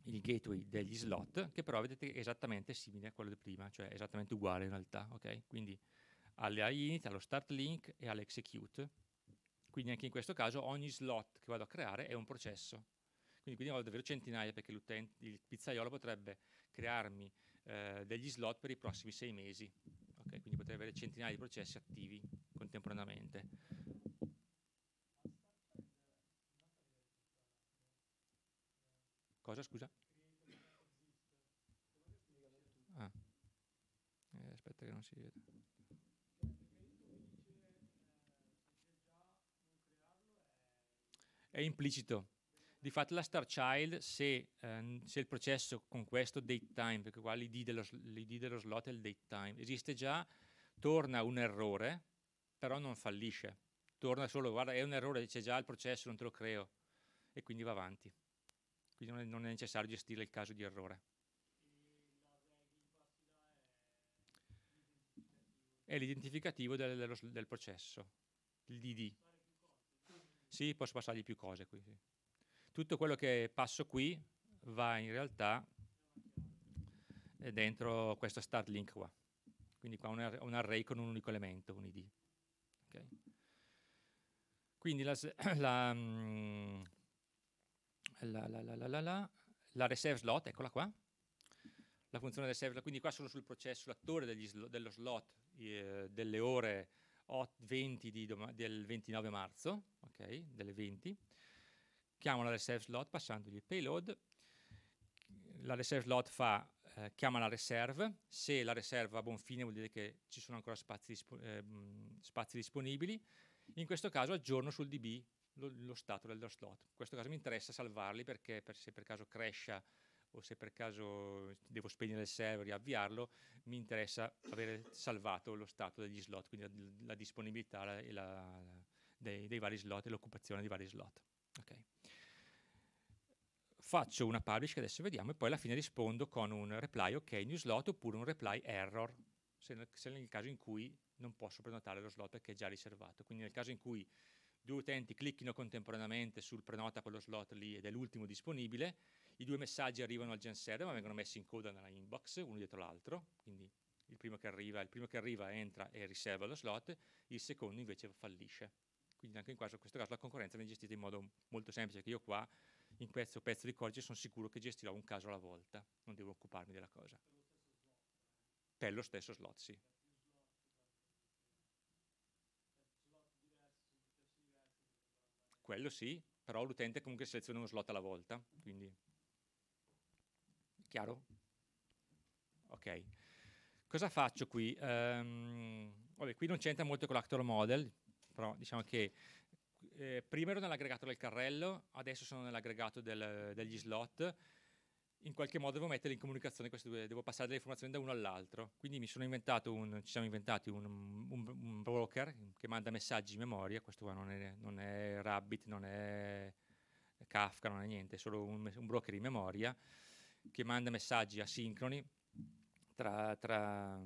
il gateway degli slot, che però vedete è esattamente simile a quello di prima, cioè esattamente uguale in realtà, ok? Quindi alle init, allo start link e all'execute. Quindi anche in questo caso ogni slot che vado a creare è un processo, quindi, quindi avrò davvero centinaia perché il pizzaiolo potrebbe crearmi eh, degli slot per i prossimi sei mesi. Okay? Quindi potrei avere centinaia di processi attivi contemporaneamente. Cosa scusa? Ah. Eh, aspetta che non si vede. È implicito, di fatto la star child, se, ehm, se, il processo con questo date time, perché qua l'id dello, l'id dello slot è il date time, esiste già, torna un errore, però non fallisce. Torna solo, guarda, è un errore, c'è già il processo, non te lo creo, e quindi va avanti. Quindi non è, non è necessario gestire il caso di errore. È l'identificativo del, dello, del processo, l'id. Sì, posso passargli più cose qui. Sì tutto quello che passo qui va in realtà eh, dentro questo start link qua. Quindi qua un, un array con un unico elemento, un id. Okay. Quindi <coughs> mm, la, la, la, la, reserve slot, eccola qua, la funzione reserve slot, quindi qua solo sul processo, l'attore dello slot eh, delle ore 8, 20 del 29 marzo, okay, delle 20, chiamo la reserve slot passandogli il payload, la reserve slot fa, eh, chiama la reserve, se la reserve ha buon fine vuol dire che ci sono ancora spazi, eh, spazi disponibili, in questo caso aggiorno sul DB lo, lo, stato dello slot, in questo caso mi interessa salvarli perché per, se per caso crescia o se per caso devo spegnere il server e avviarlo, mi interessa avere salvato lo stato degli slot, quindi la, la disponibilità la, la, dei, dei, vari slot e l'occupazione dei vari slot. Okay faccio una publish che adesso vediamo e poi alla fine rispondo con un reply ok new slot oppure un reply error se, se nel caso in cui non posso prenotare lo slot che è già riservato quindi nel caso in cui due utenti clicchino contemporaneamente sul prenota quello slot lì ed è l'ultimo disponibile i due messaggi arrivano al gen server ma vengono messi in coda nella inbox uno dietro l'altro quindi il primo che arriva, il primo che arriva entra e riserva lo slot il secondo invece fallisce quindi anche in questo, in questo caso la concorrenza viene gestita in modo molto semplice che io qua in questo pezzo di codice sono sicuro che gestirò un caso alla volta, non devo occuparmi della cosa. Per lo stesso slot, sì. Quello sì, però l'utente comunque seleziona uno slot alla volta, quindi... Chiaro? Ok. Cosa faccio qui? Um, vabbè, qui non c'entra molto con l'actor model, però diciamo che eh, prima ero nell'aggregato del carrello, adesso sono nell'aggregato del, degli slot, in qualche modo devo mettere in comunicazione queste due, devo passare delle informazioni da uno all'altro. Quindi un, ci siamo inventati un, un, un, broker che manda messaggi in memoria, questo qua non è, non è Rabbit, non è Kafka, non è niente, è solo un, broker in memoria che manda messaggi asincroni tra, tra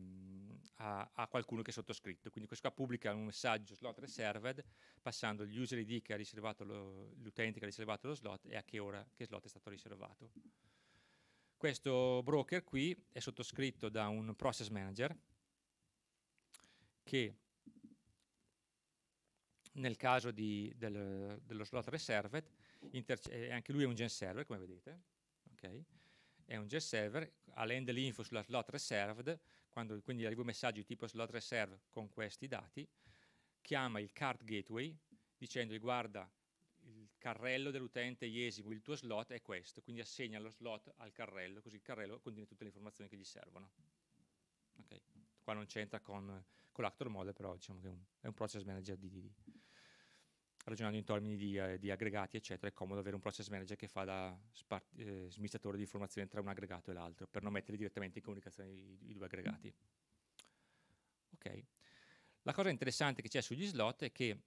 a, a, qualcuno che è sottoscritto. Quindi questo qua pubblica un messaggio slot reserved passando gli user ID che ha riservato l'utente che ha riservato lo slot e a che ora che slot è stato riservato. Questo broker qui è sottoscritto da un process manager che nel caso di, del, dello slot reserved, anche lui è un gen server come vedete, okay? è un gen server, ha l'end info sulla slot reserved, quando quindi arriva un messaggio tipo slot reserve con questi dati, chiama il card gateway dicendogli guarda il carrello dell'utente Yesimo, il tuo slot è questo, quindi assegna lo slot al carrello, così il carrello contiene tutte le informazioni che gli servono. Okay. Qua non c'entra con, con l'actor model, però diciamo che è un, è un process manager di, ragionando in termini di, eh, di, aggregati, eccetera, è comodo avere un process manager che fa da spart- eh, smistratore di informazioni tra un aggregato e l'altro, per non mettere direttamente in comunicazione i, i due aggregati. Ok. La cosa interessante che c'è sugli slot è che,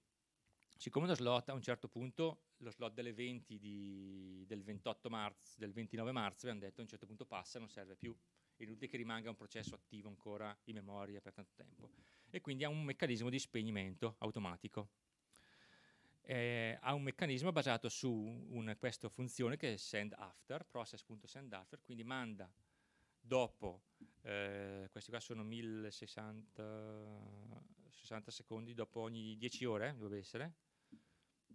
siccome lo slot a un certo punto, lo slot delle 20 di, del 28 marzo, del 29 marzo, abbiamo detto, a un certo punto passa, non serve più. È inutile che rimanga un processo attivo ancora in memoria per tanto tempo. E quindi ha un meccanismo di spegnimento automatico eh, ha un meccanismo basato su un, questa funzione che è send after, process.send after, quindi manda dopo, eh, questi qua sono 1060 secondi, dopo ogni 10 ore dovrebbe essere,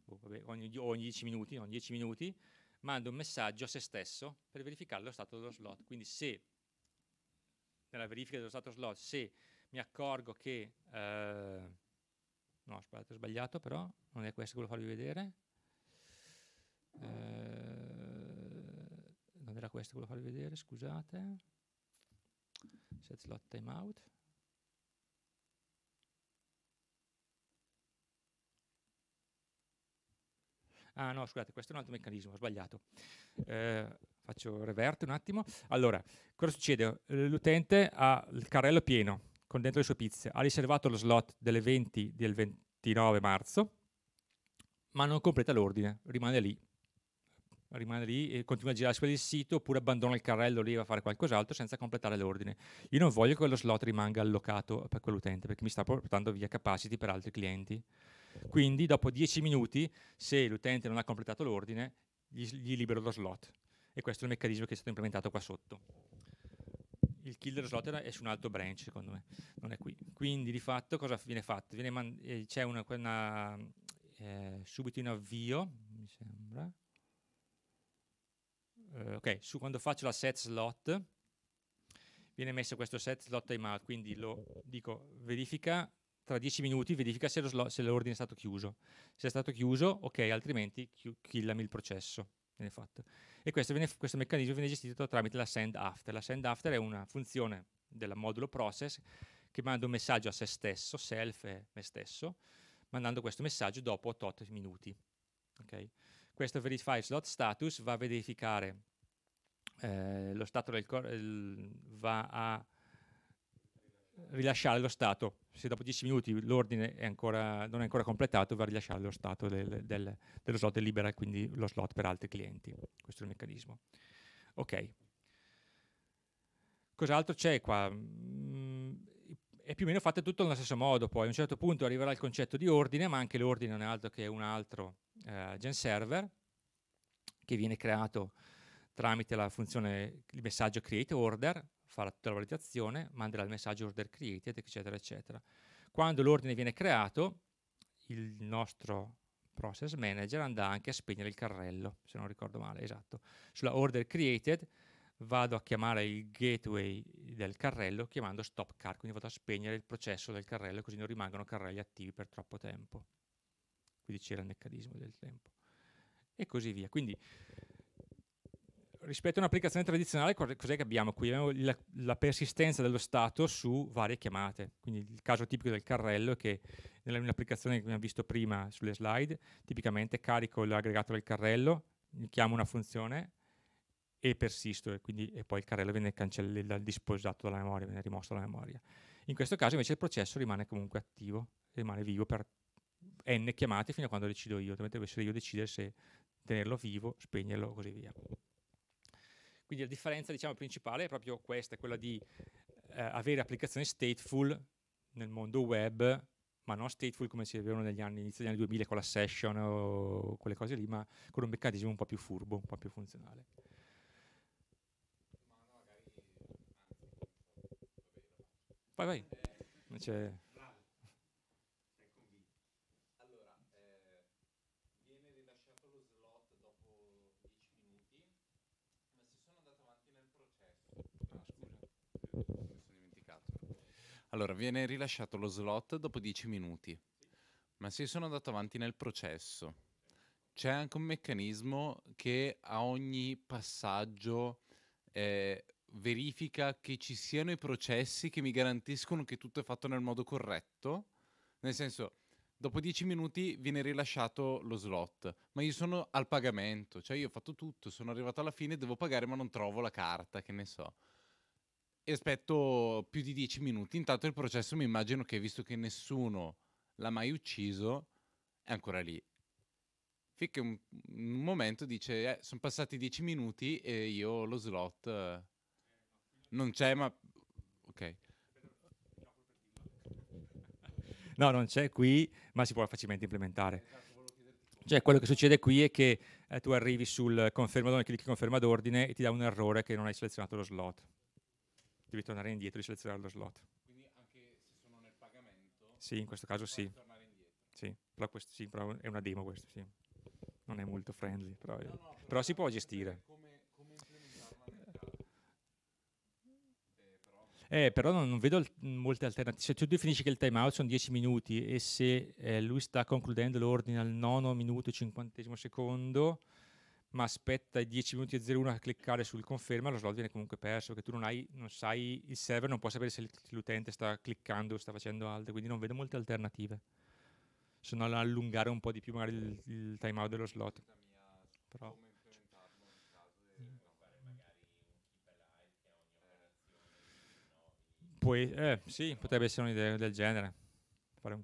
oh, vabbè, ogni, ogni 10 minuti, no, 10 minuti, manda un messaggio a se stesso per verificare lo stato dello slot. Quindi se nella verifica dello stato slot, se mi accorgo che eh, No, aspetta, ho sbagliato però, non è questo che volevo farvi vedere. Eh, non era questo che volevo farvi vedere, scusate. Set slot timeout. Ah no, scusate, questo è un altro meccanismo, ho sbagliato. Eh, faccio reverte un attimo. Allora, cosa succede? L'utente ha il carrello pieno, con dentro le sue pizze, ha riservato lo slot delle 20 del 29 marzo, ma non completa l'ordine, rimane lì. Rimane lì e continua a girare su quel sito oppure abbandona il carrello lì e va a fare qualcos'altro senza completare l'ordine. Io non voglio che lo slot rimanga allocato per quell'utente perché mi sta portando via capacity per altri clienti. Quindi dopo 10 minuti, se l'utente non ha completato l'ordine, gli, gli libero lo slot. E questo è il meccanismo che è stato implementato qua sotto il killer slot è su un altro branch, secondo me, non è qui. Quindi di fatto cosa viene fatto? Viene man- eh, c'è una, una eh, subito in avvio, mi sembra. Eh, ok, su quando faccio la set slot viene messo questo set slot timeout, quindi lo dico verifica tra 10 minuti, verifica se, slot, se l'ordine è stato chiuso. Se è stato chiuso, ok, altrimenti chi- killami il processo viene fatto. E questo, viene, questo meccanismo viene gestito tramite la send after. La send after è una funzione del modulo process che manda un messaggio a se stesso, self e me stesso, mandando questo messaggio dopo 8 minuti. Okay? Questo verify slot status va a verificare eh, lo stato del corpo, va a rilasciare lo stato. Se dopo 10 minuti l'ordine è ancora, non è ancora completato, va a rilasciare lo stato del, del, dello slot libera e quindi lo slot per altri clienti. Questo è il meccanismo. Ok. Cos'altro c'è qua? Mm, è più o meno fatto tutto nello stesso modo, poi a un certo punto arriverà il concetto di ordine, ma anche l'ordine non è altro che un altro eh, gen server che viene creato tramite la funzione, di messaggio create order, farà tutta la validazione, manderà il messaggio order created, eccetera, eccetera. Quando l'ordine viene creato, il nostro process manager andrà anche a spegnere il carrello, se non ricordo male, esatto. Sulla order created vado a chiamare il gateway del carrello chiamando stop car, quindi vado a spegnere il processo del carrello così non rimangono carrelli attivi per troppo tempo. Quindi c'era il meccanismo del tempo. E così via. Quindi rispetto a un'applicazione tradizionale, cos'è che abbiamo qui? Abbiamo la, la, persistenza dello stato su varie chiamate. Quindi il caso tipico del carrello è che nell'applicazione che abbiamo visto prima sulle slide, tipicamente carico l'aggregato del carrello, chiamo una funzione e persisto, e, quindi, e poi il carrello viene cancellato, disposato dalla memoria, viene rimosso dalla memoria. In questo caso invece il processo rimane comunque attivo, rimane vivo per n chiamate fino a quando decido io, dovrebbe essere io a decidere se tenerlo vivo, spegnerlo e così via. Quindi la differenza diciamo, principale è proprio questa, quella di eh, avere applicazioni stateful nel mondo web, ma non stateful come si vedevano negli anni, inizio degli anni 2000 con la session o quelle cose lì, ma con un meccanismo un po' più furbo, un po' più funzionale. Vai, vai. Non c'è... Allora, viene rilasciato lo slot dopo 10 minuti, ma se sono andato avanti nel processo, c'è anche un meccanismo che a ogni passaggio eh, verifica che ci siano i processi che mi garantiscono che tutto è fatto nel modo corretto. Nel senso, dopo 10 minuti viene rilasciato lo slot, ma io sono al pagamento, cioè io ho fatto tutto, sono arrivato alla fine, devo pagare ma non trovo la carta, che ne so e aspetto più di dieci minuti. Intanto il processo mi immagino che, visto che nessuno l'ha mai ucciso, è ancora lì. Finché un, un momento dice, eh, sono passati dieci minuti e io lo slot eh, non c'è, ma... Ok. No, non c'è qui, ma si può facilmente implementare. Cioè, quello che succede qui è che eh, tu arrivi sul conferma clicchi conferma d'ordine e ti dà un errore che non hai selezionato lo slot devi tornare indietro e selezionare lo slot. Quindi anche se sono nel pagamento? Sì, in questo caso sì. Sì però, questo, sì, però, è una demo questo, sì. Non è molto friendly, però, no, no, però, però si può gestire. Come, come Eh, però eh, non, vedo al molte alternative. Se tu definisci che il timeout sono 10 minuti e se eh, lui sta concludendo l'ordine al nono minuto e cinquantesimo secondo, ma aspetta i 10 minuti e 01 a cliccare sul conferma, lo slot viene comunque perso perché tu non, hai, non sai, il server non può sapere se l'utente sta cliccando o sta facendo altro, quindi non vedo molte alternative. Se non allungare un po' di più magari il, il timeout dello slot. Però. Poi, eh, sì, potrebbe essere un'idea del genere. Fare un...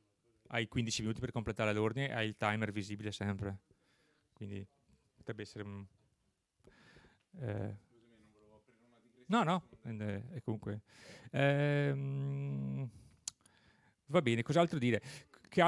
hai 15 minuti per completare l'ordine e hai il timer visibile sempre. Quindi potrebbe essere... Un, eh. No, no, e eh, eh, comunque... Ehm, va bene, cos'altro dire?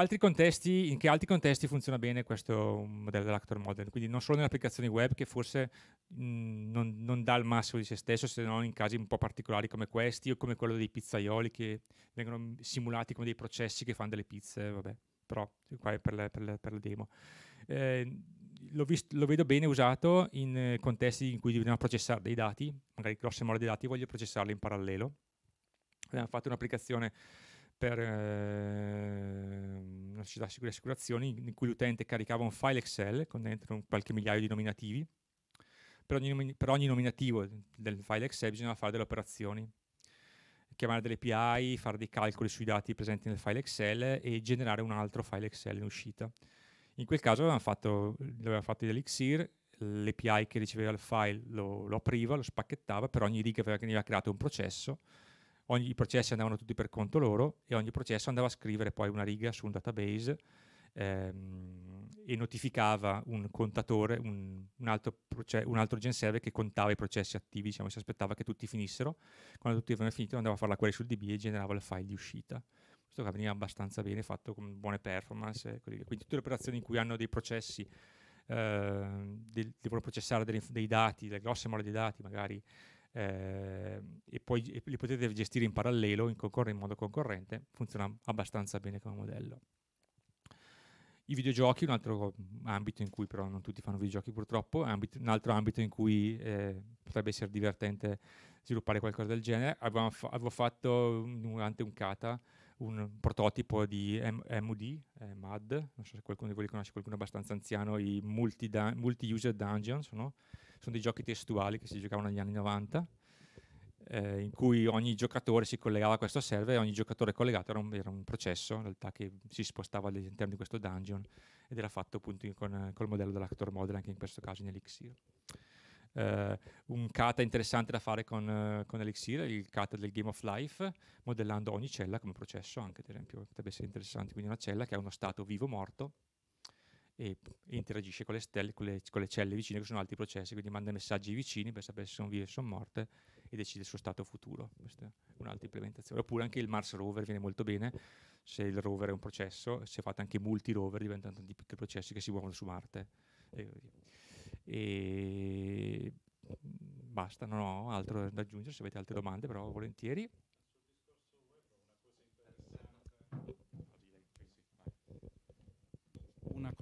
che contesti, in che altri contesti funziona bene questo mm, modello dell'actor model, quindi non solo nelle applicazioni web che forse mh, mm, non, non, dà il massimo di se stesso, se non in casi un po' particolari come questi o come quello dei pizzaioli che vengono simulati come dei processi che fanno delle pizze, vabbè, però qua è per la, per la, per la demo. Eh, lo, vist- lo, vedo bene usato in eh, contesti in cui dobbiamo processare dei dati, magari grosse mole di dati, voglio processarli in parallelo. Abbiamo fatto un'applicazione per eh, una società di assicurazioni in cui l'utente caricava un file Excel con dentro qualche migliaio di nominativi. Per ogni, per ogni nominativo del file Excel bisognava fare delle operazioni, chiamare delle API, fare dei calcoli sui dati presenti nel file Excel e generare un altro file Excel in uscita. In quel caso avevamo fatto, l'aveva fatto l'Elixir, l'API che riceveva il file lo, lo apriva, lo spacchettava, per ogni riga veniva creato un processo ogni, i processi andavano tutti per conto loro e ogni processo andava a scrivere poi una riga su un database ehm, e notificava un contatore, un, un altro, proce- un altro genserver che contava i processi attivi, diciamo, si aspettava che tutti finissero, quando tutti avevano finito andava a fare la query sul DB e generava il file di uscita. Questo che veniva abbastanza bene, fatto con buone performance, quindi tutte le operazioni in cui hanno dei processi Uh, devono processare dei, dei dati, delle grosse mole di dati, magari eh, e poi li potete gestire in parallelo, in, concor- in modo concorrente, funziona abbastanza bene come modello. I videogiochi, un altro ambito in cui però non tutti fanno videogiochi purtroppo, ambito, un altro ambito in cui eh, potrebbe essere divertente sviluppare qualcosa del genere. Avevo, fa- avevo fatto durante un kata un prototipo di M- MUD, eh, MAD, non so se qualcuno di voi li conosce, qualcuno abbastanza anziano, i multi-user dungeons, no? sono dei giochi testuali che si giocavano negli anni 90, eh, in cui ogni giocatore si collegava a questo server e ogni giocatore collegato era un, era un processo in realtà che si spostava all'interno di questo dungeon ed era fatto appunto in, con, col modello dell'actor model anche in questo caso in Elixir. Uh, un kata interessante da fare con, uh, con, Elixir, il kata del Game of Life, modellando ogni cella come processo, anche per esempio potrebbe essere interessante, quindi una cella che ha uno stato vivo morto e interagisce con le, stelle, con, le, con le, celle vicine che sono altri processi, quindi manda messaggi vicini per sapere se sono vive o sono morte e decide il suo stato futuro. Questa è un'altra implementazione. Oppure anche il Mars rover viene molto bene, se il rover è un processo, se fate anche multi rover diventano tanti piccoli processi che si muovono su Marte. E, e basta, non ho altro da aggiungere, se avete altre domande però volentieri.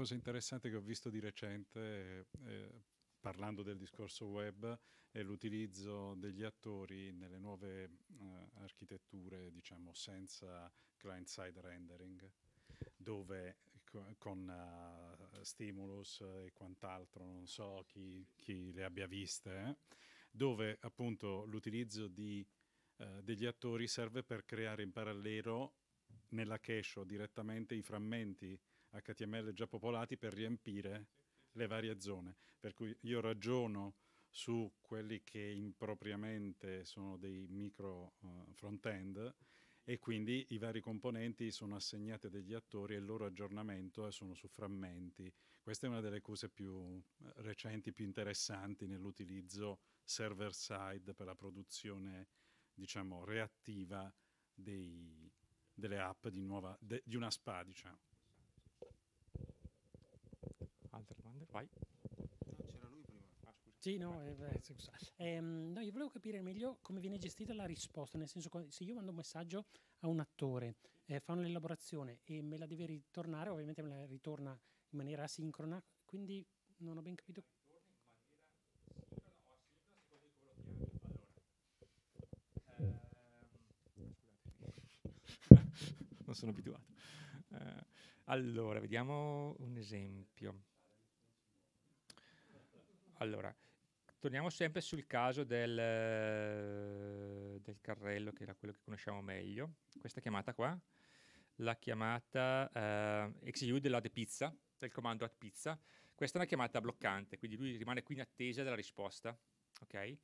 cosa interessante che ho visto di recente, eh, parlando del discorso web, è l'utilizzo degli attori nelle nuove eh, architetture, diciamo, senza client-side rendering dove con uh, stimulus e quant'altro, non so chi, chi le abbia viste, eh? dove appunto l'utilizzo di, uh, degli attori serve per creare in parallelo nella cache o direttamente i frammenti HTML già popolati per riempire le varie zone. Per cui io ragiono su quelli che impropriamente sono dei micro uh, front-end e quindi i vari componenti sono assegnati degli attori e il loro aggiornamento eh, sono su frammenti. Questa è una delle cose più eh, recenti, più interessanti nell'utilizzo server-side per la produzione, diciamo, reattiva dei, delle app di, nuova, de, di una SPA, diciamo. Vai. No, c'era lui prima. Ah, Sì, no, eh, eh, scusa. Ehm, no, io volevo capire meglio come viene gestita la risposta, nel senso se io mando un messaggio a un attore, eh, fa un'elaborazione e me la deve ritornare, ovviamente me la ritorna in maniera asincrona, quindi non ho ben capito. non sono abituato. Uh, allora, vediamo un esempio. Allora, torniamo sempre sul caso del, eh, del, carrello, che era quello che conosciamo meglio. Questa chiamata qua, la chiamata eh, execute della de pizza, del comando at pizza, questa è una chiamata bloccante, quindi lui rimane qui in attesa della risposta, ok?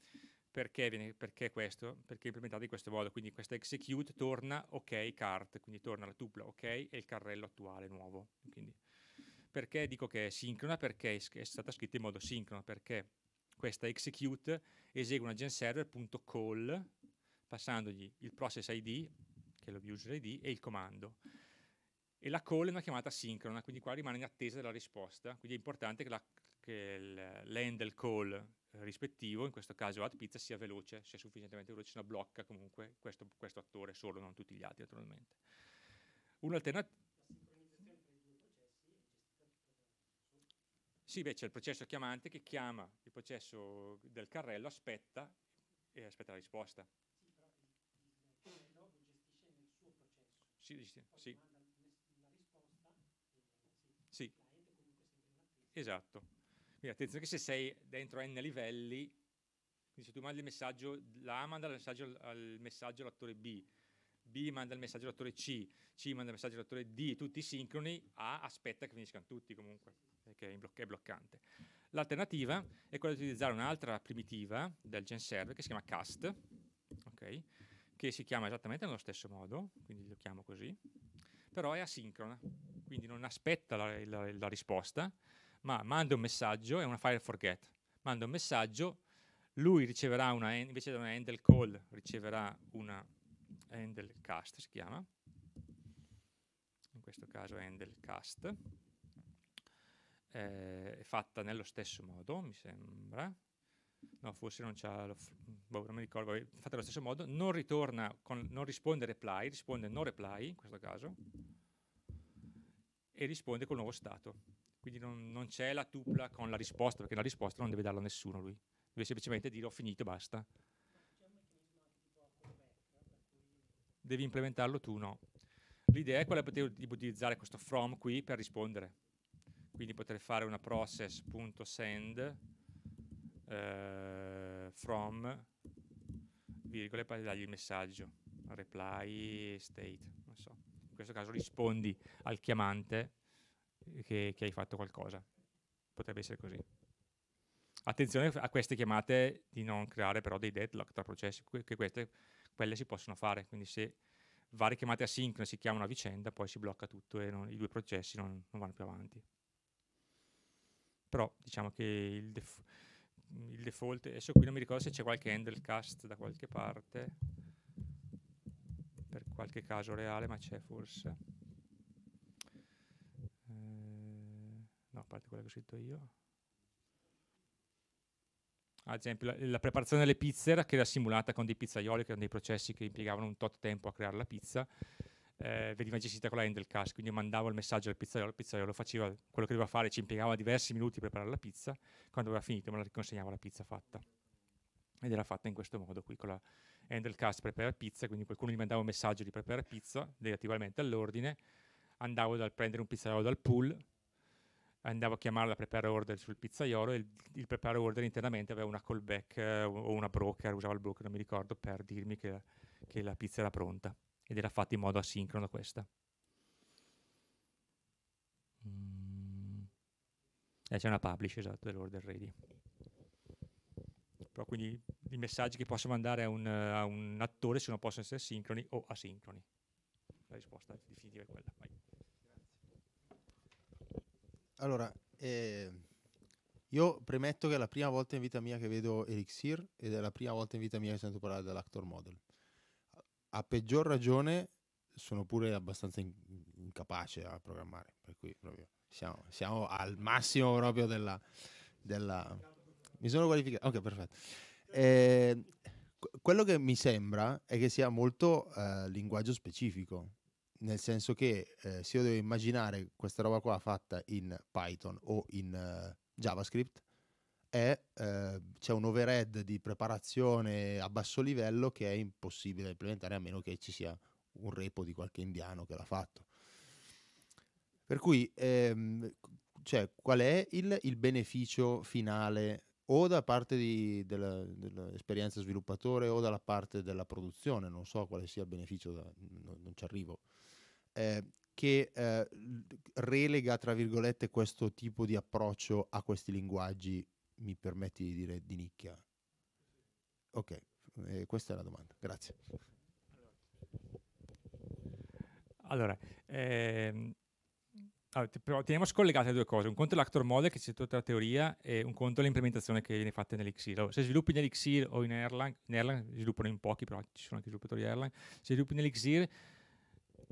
Perché, viene, perché questo? Perché è implementato in questo modo, quindi questa execute torna ok cart, quindi torna la tupla ok e il carrello attuale nuovo, quindi perché dico che è sincrona? Perché è stata scritta in modo sincrono, perché questa execute esegue una genserver.call passandogli il process ID, che è lo user ID, e il comando. E la call è una chiamata sincrona, quindi qua rimane in attesa della risposta, quindi è importante che, la, che l'handle call rispettivo, in questo caso ad pizza, sia veloce, sia sufficientemente veloce, se no blocca comunque questo, questo attore solo, non tutti gli altri naturalmente. Un'alternativa Sì, beh, c'è il processo chiamante che chiama il processo del carrello, aspetta e aspetta la risposta. Sì, però il, il carrello lo gestisce nel suo processo. Sì, sì. sì. la risposta sì. la ente comunque sempre in attesa. Esatto. Quindi attenzione che se sei dentro n livelli, quindi se tu mandi il messaggio, la A manda il messaggio al messaggio all'attore B, B manda il messaggio all'attore C, C manda il messaggio all'attore D, tutti sincroni, A aspetta che finiscano tutti comunque. Eh, che è, bloc- è bloccante. L'alternativa è quella di utilizzare un'altra primitiva del gen server che si chiama cast, okay, che si chiama esattamente nello stesso modo, quindi lo chiamo così, però è asincrona, quindi non aspetta la, la, la risposta, ma manda un messaggio, è una file forget, manda un messaggio, lui riceverà una, invece di una handle call, riceverà una handle cast, si chiama, in questo caso handle cast, eh, è fatta nello stesso modo, mi sembra. No, forse non c'ha, boh, non mi ricordo, è fatta nello stesso modo, non ritorna, con, non risponde reply, risponde no reply in questo caso, e risponde col nuovo stato. Quindi non, non c'è la tupla con la risposta, perché la risposta non deve darla a nessuno lui, deve semplicemente dire ho finito e basta. Devi implementarlo tu, no. L'idea è quella di poter utilizzare questo from qui per rispondere quindi potrei fare una process.send eh, from virgole per dargli il messaggio reply state non so. in questo caso rispondi al chiamante che, che hai fatto qualcosa potrebbe essere così attenzione a queste chiamate di non creare però dei deadlock tra processi che queste, quelle si possono fare quindi se varie chiamate asincrone si chiamano a vicenda poi si blocca tutto e non, i due processi non, non vanno più avanti però diciamo che il, def- il default, adesso qui non mi ricordo se c'è qualche handle cast da qualche parte, per qualche caso reale, ma c'è forse. Eh, no, a parte quella che ho scritto io. Ad esempio, la, la, preparazione delle pizze era che era simulata con dei pizzaioli, che erano dei processi che impiegavano un tot tempo a creare la pizza, eh, veniva gestita con la handle cash, quindi mandavo il messaggio al pizzaiolo, il pizzaiolo faceva quello che doveva fare, ci impiegava diversi minuti per preparare la pizza, quando aveva finito me la riconsegnava la pizza fatta. Ed era fatta in questo modo qui, con la handle cash prepara pizza, quindi qualcuno gli mandava un messaggio di prepara pizza, negativamente all'ordine, andavo a prendere un pizzaiolo dal pool, andavo a chiamare la prepare order sul pizzaiolo e il, il prepare order internamente aveva una callback eh, o una broker, usava il broker, non mi ricordo, per dirmi che, che la pizza era pronta ed era fatta in modo asincrono questa. Mm. Eh, c'è una publish, esatto, dell'order ready. Però quindi i messaggi che posso mandare a un, a un attore sono, possono essere sincroni o asincroni. La risposta definitiva è quella. Vai. Allora, eh, io premetto che è la prima volta in vita mia che vedo Elixir ed è la prima volta in vita mia che sento parlare dell'actor model a peggior ragione sono pure abbastanza in, incapace a programmare, per cui proprio siamo, siamo al massimo proprio della, della... Mi sono qualificato, ok perfetto. Eh, quello che mi sembra è che sia molto eh, linguaggio specifico, nel senso che eh, se io devo immaginare questa roba qua fatta in Python o in eh, JavaScript, è, eh, c'è un overhead di preparazione a basso livello che è impossibile da implementare a meno che ci sia un repo di qualche indiano che l'ha fatto. Per cui, ehm, cioè, qual è il, il, beneficio finale o da parte di, della, dell'esperienza sviluppatore o dalla parte della produzione? Non so quale sia il beneficio, da, non, non, ci arrivo. Eh, che eh, relega, tra virgolette, questo tipo di approccio a questi linguaggi mi permetti di dire di nicchia? Ok, eh, questa è la domanda, grazie. Allora, ehm, allora teniamo scollegate due cose, un conto è l'actor model che c'è tutta la teoria e un conto è l'implementazione che viene fatta nell'XIL. Allora, se sviluppi nell'XIL o in Erlang, in Erlang sviluppano in pochi, però ci sono anche sviluppatori di Erlang, se sviluppi nell'XIL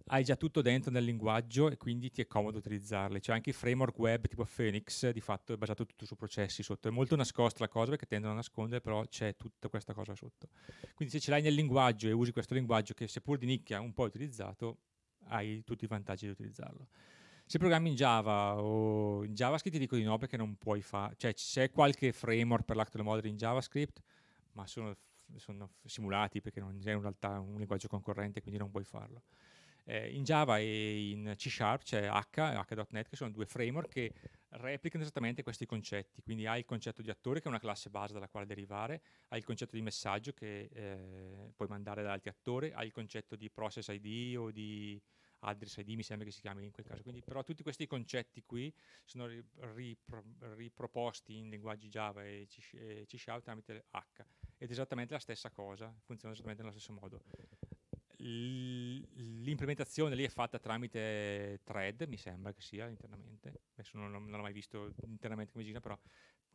hai già tutto dentro nel linguaggio e quindi ti è comodo utilizzarli. Cioè anche i framework web tipo Phoenix di fatto è basato tutto su processi sotto. È molto nascosta la cosa perché tendono a nascondere, però c'è tutta questa cosa sotto. Quindi se ce l'hai nel linguaggio e usi questo linguaggio che seppur di nicchia un po' utilizzato, hai tutti i vantaggi di utilizzarlo. Se programmi in Java o in JavaScript ti dico di no perché non puoi fare, cioè c'è qualche framework per l'actual model in JavaScript, ma sono, sono simulati perché non è in realtà un linguaggio concorrente, quindi non puoi farlo. Eh, in Java e in C Sharp c'è H e H.NET che sono due framework che replicano esattamente questi concetti, quindi hai il concetto di attore che è una classe base dalla quale derivare, hai il concetto di messaggio che eh, puoi mandare da altri attori, hai il concetto di process ID o di address ID mi sembra che si chiami in quel caso, quindi però tutti questi concetti qui sono ripro riproposti in linguaggi Java e C, e C Sharp tramite H ed è esattamente la stessa cosa, funziona esattamente nello stesso modo l'implementazione lì è fatta tramite thread, mi sembra che sia internamente, adesso non, non l'ho mai visto internamente come gira, però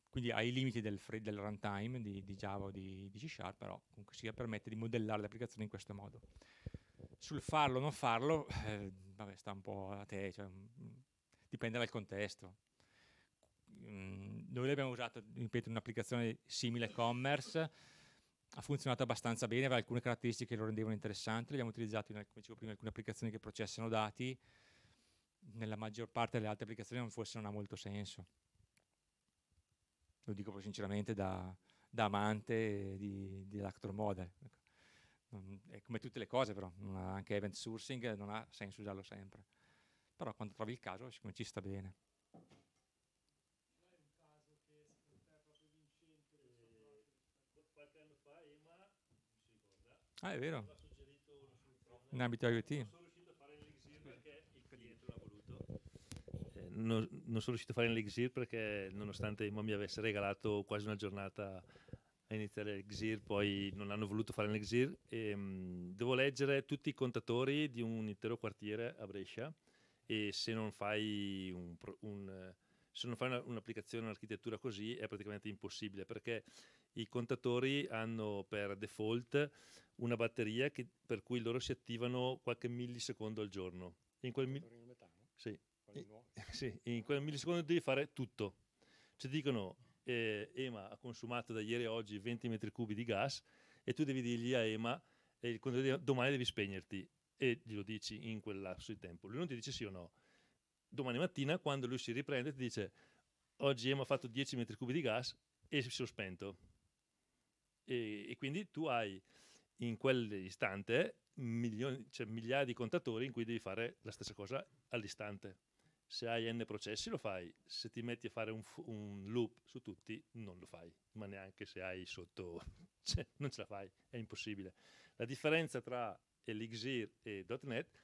quindi ha i limiti del, free, del runtime di, di, Java o di, di, C Sharp, però comunque sia permette di modellare le applicazioni in questo modo. Sul farlo o non farlo, eh, vabbè, sta un po' a te, cioè, mm, dipende dal contesto. Mh, mm, noi abbiamo usato, ripeto, un'applicazione simile commerce, ha funzionato abbastanza bene, aveva alcune caratteristiche che lo rendevano interessante, l'abbiamo utilizzato in, come dicevo prima, in alcune applicazioni che processano dati, nella maggior parte delle altre applicazioni forse non ha molto senso. Lo dico proprio sinceramente da, da amante di, dell'actor model. Ecco. Non, è come tutte le cose però, anche event sourcing non ha senso usarlo sempre. Però quando trovi il caso siccome ci sta bene. Ah, è vero. In abito IoT. Non, non, sono riuscito a fare l'Exir eh, perché nonostante Imam mi avesse regalato quasi una giornata a iniziare l'Exir, poi non hanno voluto fare l'Exir. Ehm, devo leggere tutti i contatori di un intero quartiere a Brescia e se non fai, un, un, se non fai una, un'applicazione, un'architettura così è praticamente impossibile perché i contatori hanno per default una batteria che, per cui loro si attivano qualche millisecondo al giorno. In quel, mi- sì. <laughs> sì. in quel millisecondo devi fare tutto. Ci dicono eh, EMA ha consumato da ieri a oggi 20 metri cubi di gas e tu devi dirgli a EMA eh, domani devi spegnerti e glielo dici in quel lasso di tempo. Lui non ti dice sì o no. Domani mattina quando lui si riprende ti dice oggi EMA ha fatto 10 metri cubi di gas e si è spento. E, e quindi tu hai in quell'istante milioni, c'è cioè migliaia di contatori in cui devi fare la stessa cosa all'istante. Se hai n processi lo fai, se ti metti a fare un, un loop su tutti non lo fai, ma neanche se hai sotto, <laughs> cioè, non ce la fai, è impossibile. La differenza tra Elixir e.NET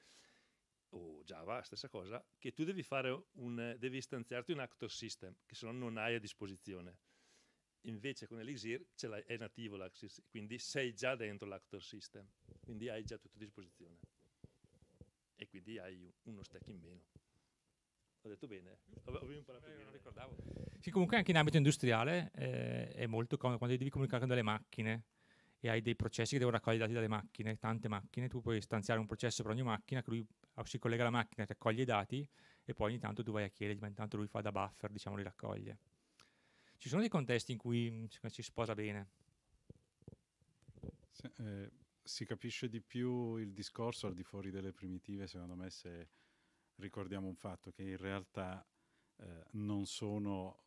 o Java, stessa cosa, che tu devi, fare un, devi istanziarti un actor system, che se no non hai a disposizione invece con Elixir è nativo l'Axis, quindi sei già dentro l'actor system, quindi hai già tutto a disposizione e quindi hai uno stack in meno. Ho detto bene, ho imparato eh, bene. Non ricordavo. Sì, comunque anche in ambito industriale eh, è molto comodo quando devi comunicare con delle macchine e hai dei processi che devono raccogliere dati dalle macchine, tante macchine, tu puoi stanziare un processo per ogni macchina, che lui ah, si collega alla macchina, raccoglie i dati e poi ogni tanto tu vai a chiedere, ma intanto lui fa da buffer, diciamo, li raccoglie. Ci sono dei contesti in cui mm, si sposa bene? Se, eh, si capisce di più il discorso al di fuori delle primitive, secondo me, se ricordiamo un fatto che in realtà eh, non sono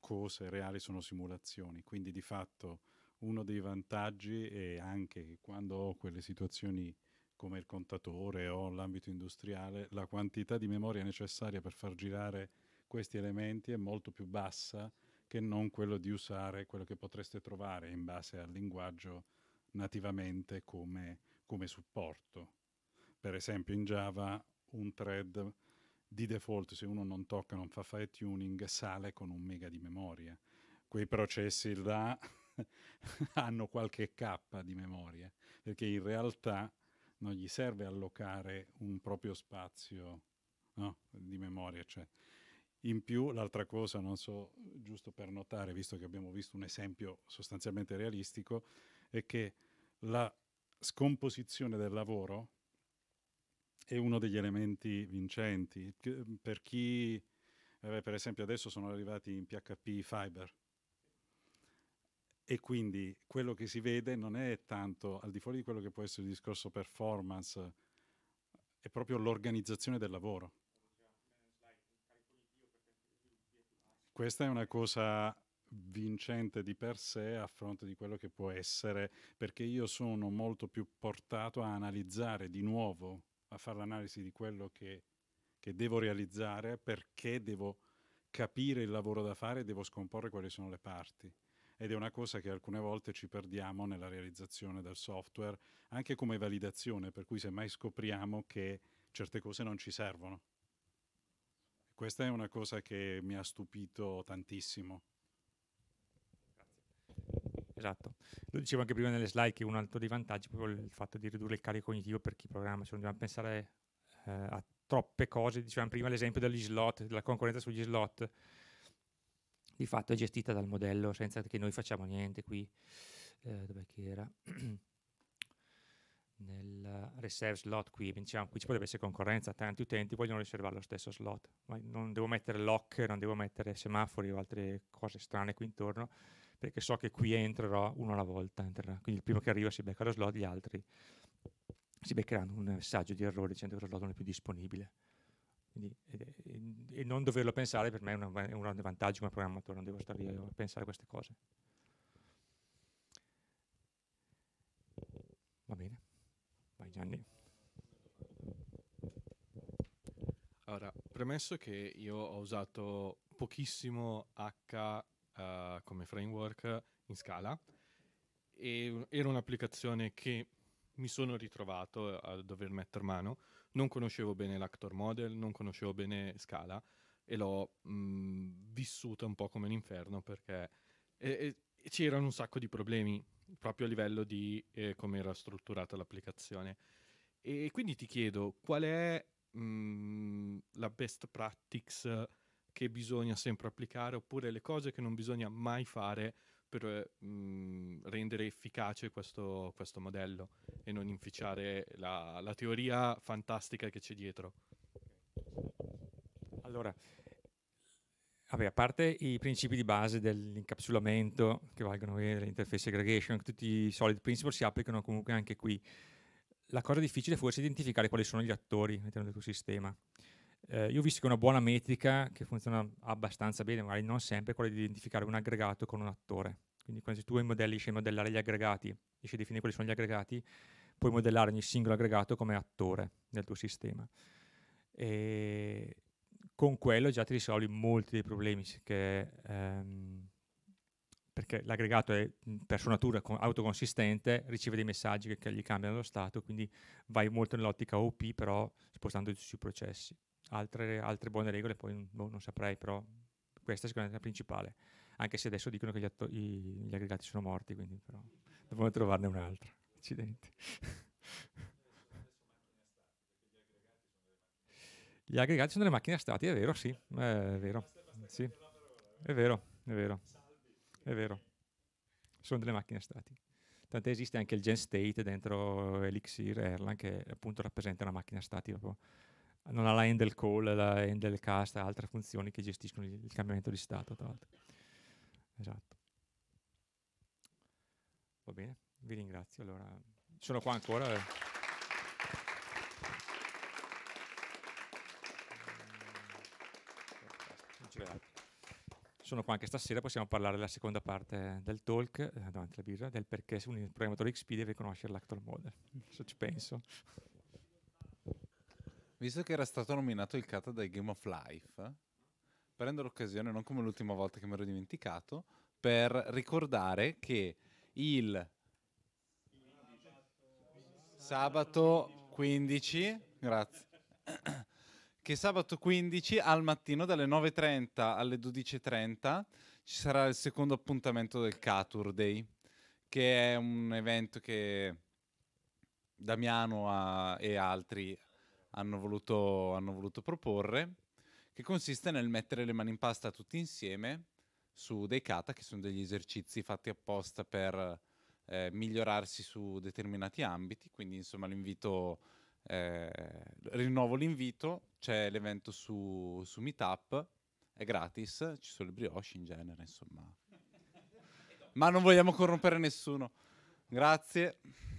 cose reali, sono simulazioni. Quindi di fatto uno dei vantaggi è anche quando ho quelle situazioni come il contatore o l'ambito industriale, la quantità di memoria necessaria per far girare questi elementi è molto più bassa che non quello di usare quello che potreste trovare in base al linguaggio nativamente come, come supporto. Per esempio in Java un thread di default, se uno non tocca, non fa file tuning, sale con un mega di memoria. Quei processi là <laughs> hanno qualche K di memoria, perché in realtà non gli serve allocare un proprio spazio no, di memoria, cioè in più, l'altra cosa, non so, giusto per notare, visto che abbiamo visto un esempio sostanzialmente realistico, è che la scomposizione del lavoro è uno degli elementi vincenti. Mm, per chi, eh, per esempio, adesso sono arrivati in PHP Fiber, e quindi quello che si vede non è tanto al di fuori di quello che può essere il discorso performance, è proprio l'organizzazione del lavoro. questa è una cosa vincente di per sé a fronte di quello che può essere, perché io sono molto più portato a analizzare di nuovo, a fare l'analisi di quello che, che devo realizzare, perché devo capire il lavoro da fare e devo scomporre quali sono le parti. Ed è una cosa che alcune volte ci perdiamo nella realizzazione del software, anche come validazione, per cui semmai scopriamo che certe cose non ci servono questa è una cosa che mi ha stupito tantissimo. Esatto, lo dicevo anche prima nelle slide che un altro dei vantaggi è proprio il fatto di ridurre il carico cognitivo per chi programma, cioè non dobbiamo pensare eh, a troppe cose, dicevamo prima l'esempio degli slot, della concorrenza sugli slot, di fatto è gestita dal modello senza che noi facciamo niente qui, eh, dov'è che era? <clears throat> nel reserve slot qui, diciamo, qui ci potrebbe essere concorrenza, tanti utenti vogliono riservare lo stesso slot, ma non devo mettere lock, non devo mettere semafori o altre cose strane qui intorno, perché so che qui entrerò uno alla volta, entrerà. quindi il primo che arriva si becca lo slot, gli altri si beccheranno un messaggio di errore dicendo che lo slot non è più disponibile. Quindi, eh, e, e, non doverlo pensare per me è, un grande vantaggio come programmatore, non devo stare a pensare a queste cose. Va bene. Vai Gianni. Allora, premesso che io ho usato pochissimo H uh, come framework in Scala, e era un'applicazione che mi sono ritrovato a dover mettere mano. Non conoscevo bene l'actor model, non conoscevo bene Scala e l'ho mh, mm, vissuta un po' come un inferno perché e, e c'erano un sacco di problemi proprio a livello di eh, come era strutturata l'applicazione. E quindi ti chiedo qual è mh, mm, la best practice che bisogna sempre applicare oppure le cose che non bisogna mai fare per mh, mm, rendere efficace questo, questo, modello e non inficiare la, la teoria fantastica che c'è dietro. Allora, Vabbè, a parte i principi di base dell'incapsulamento che valgono l'interface aggregation, tutti i solid principles si applicano comunque anche qui. La cosa difficile è forse identificare quali sono gli attori all'interno del tuo sistema. Eh, io ho visto che una buona metrica che funziona abbastanza bene, magari non sempre, è quella di identificare un aggregato con un attore. Quindi quando tu modelli, riesci a modellare gli aggregati, riesci a definire quali sono gli aggregati, puoi modellare ogni singolo aggregato come attore nel tuo sistema. E con quello già ti risolvi molti dei problemi che, ehm, perché l'aggregato è per sua natura autoconsistente, riceve dei messaggi che, che, gli cambiano lo stato, quindi vai molto nell'ottica OP, però spostando sui processi. Altre, altre buone regole poi boh, non saprei, però questa è sicuramente la principale, anche se adesso dicono che gli, atto- i, gli aggregati sono morti, quindi però dovremmo trovarne un'altra. Accidenti. <laughs> Gli aggregati sono delle macchine a è vero, sì, è vero. Sì. È vero, è vero. È vero. Sono delle macchine a stati. Tant'è esiste anche il gen state dentro Elixir Erlang che appunto rappresenta una macchina statica, non ha la handle call, la handle cast, altre funzioni che gestiscono il, cambiamento di stato, tra l'altro. Esatto. Va bene, vi ringrazio. Allora, sono qua ancora. Eh. Grazie. Sono qua anche stasera, possiamo parlare della seconda parte del talk, eh, davanti alla birra, del perché un programmatore XP deve conoscere l'actual model. <laughs> Se ci penso. Visto che era stato nominato il kata dai Game of Life, eh, prendo l'occasione, non come l'ultima volta che me l'ho dimenticato, per ricordare che il sabato 15, grazie, che sabato 15 al mattino dalle 9.30 alle 12.30 ci sarà il secondo appuntamento del Catur Day, che è un evento che Damiano ha, e altri hanno voluto, hanno voluto proporre, che consiste nel mettere le mani in pasta tutti insieme su dei kata, che sono degli esercizi fatti apposta per eh, migliorarsi su determinati ambiti, quindi insomma l'invito eh, rinnovo l'invito, c'è l'evento su, su Meetup, è gratis, ci sono i brioche in genere, insomma. Ma non vogliamo corrompere nessuno. Grazie.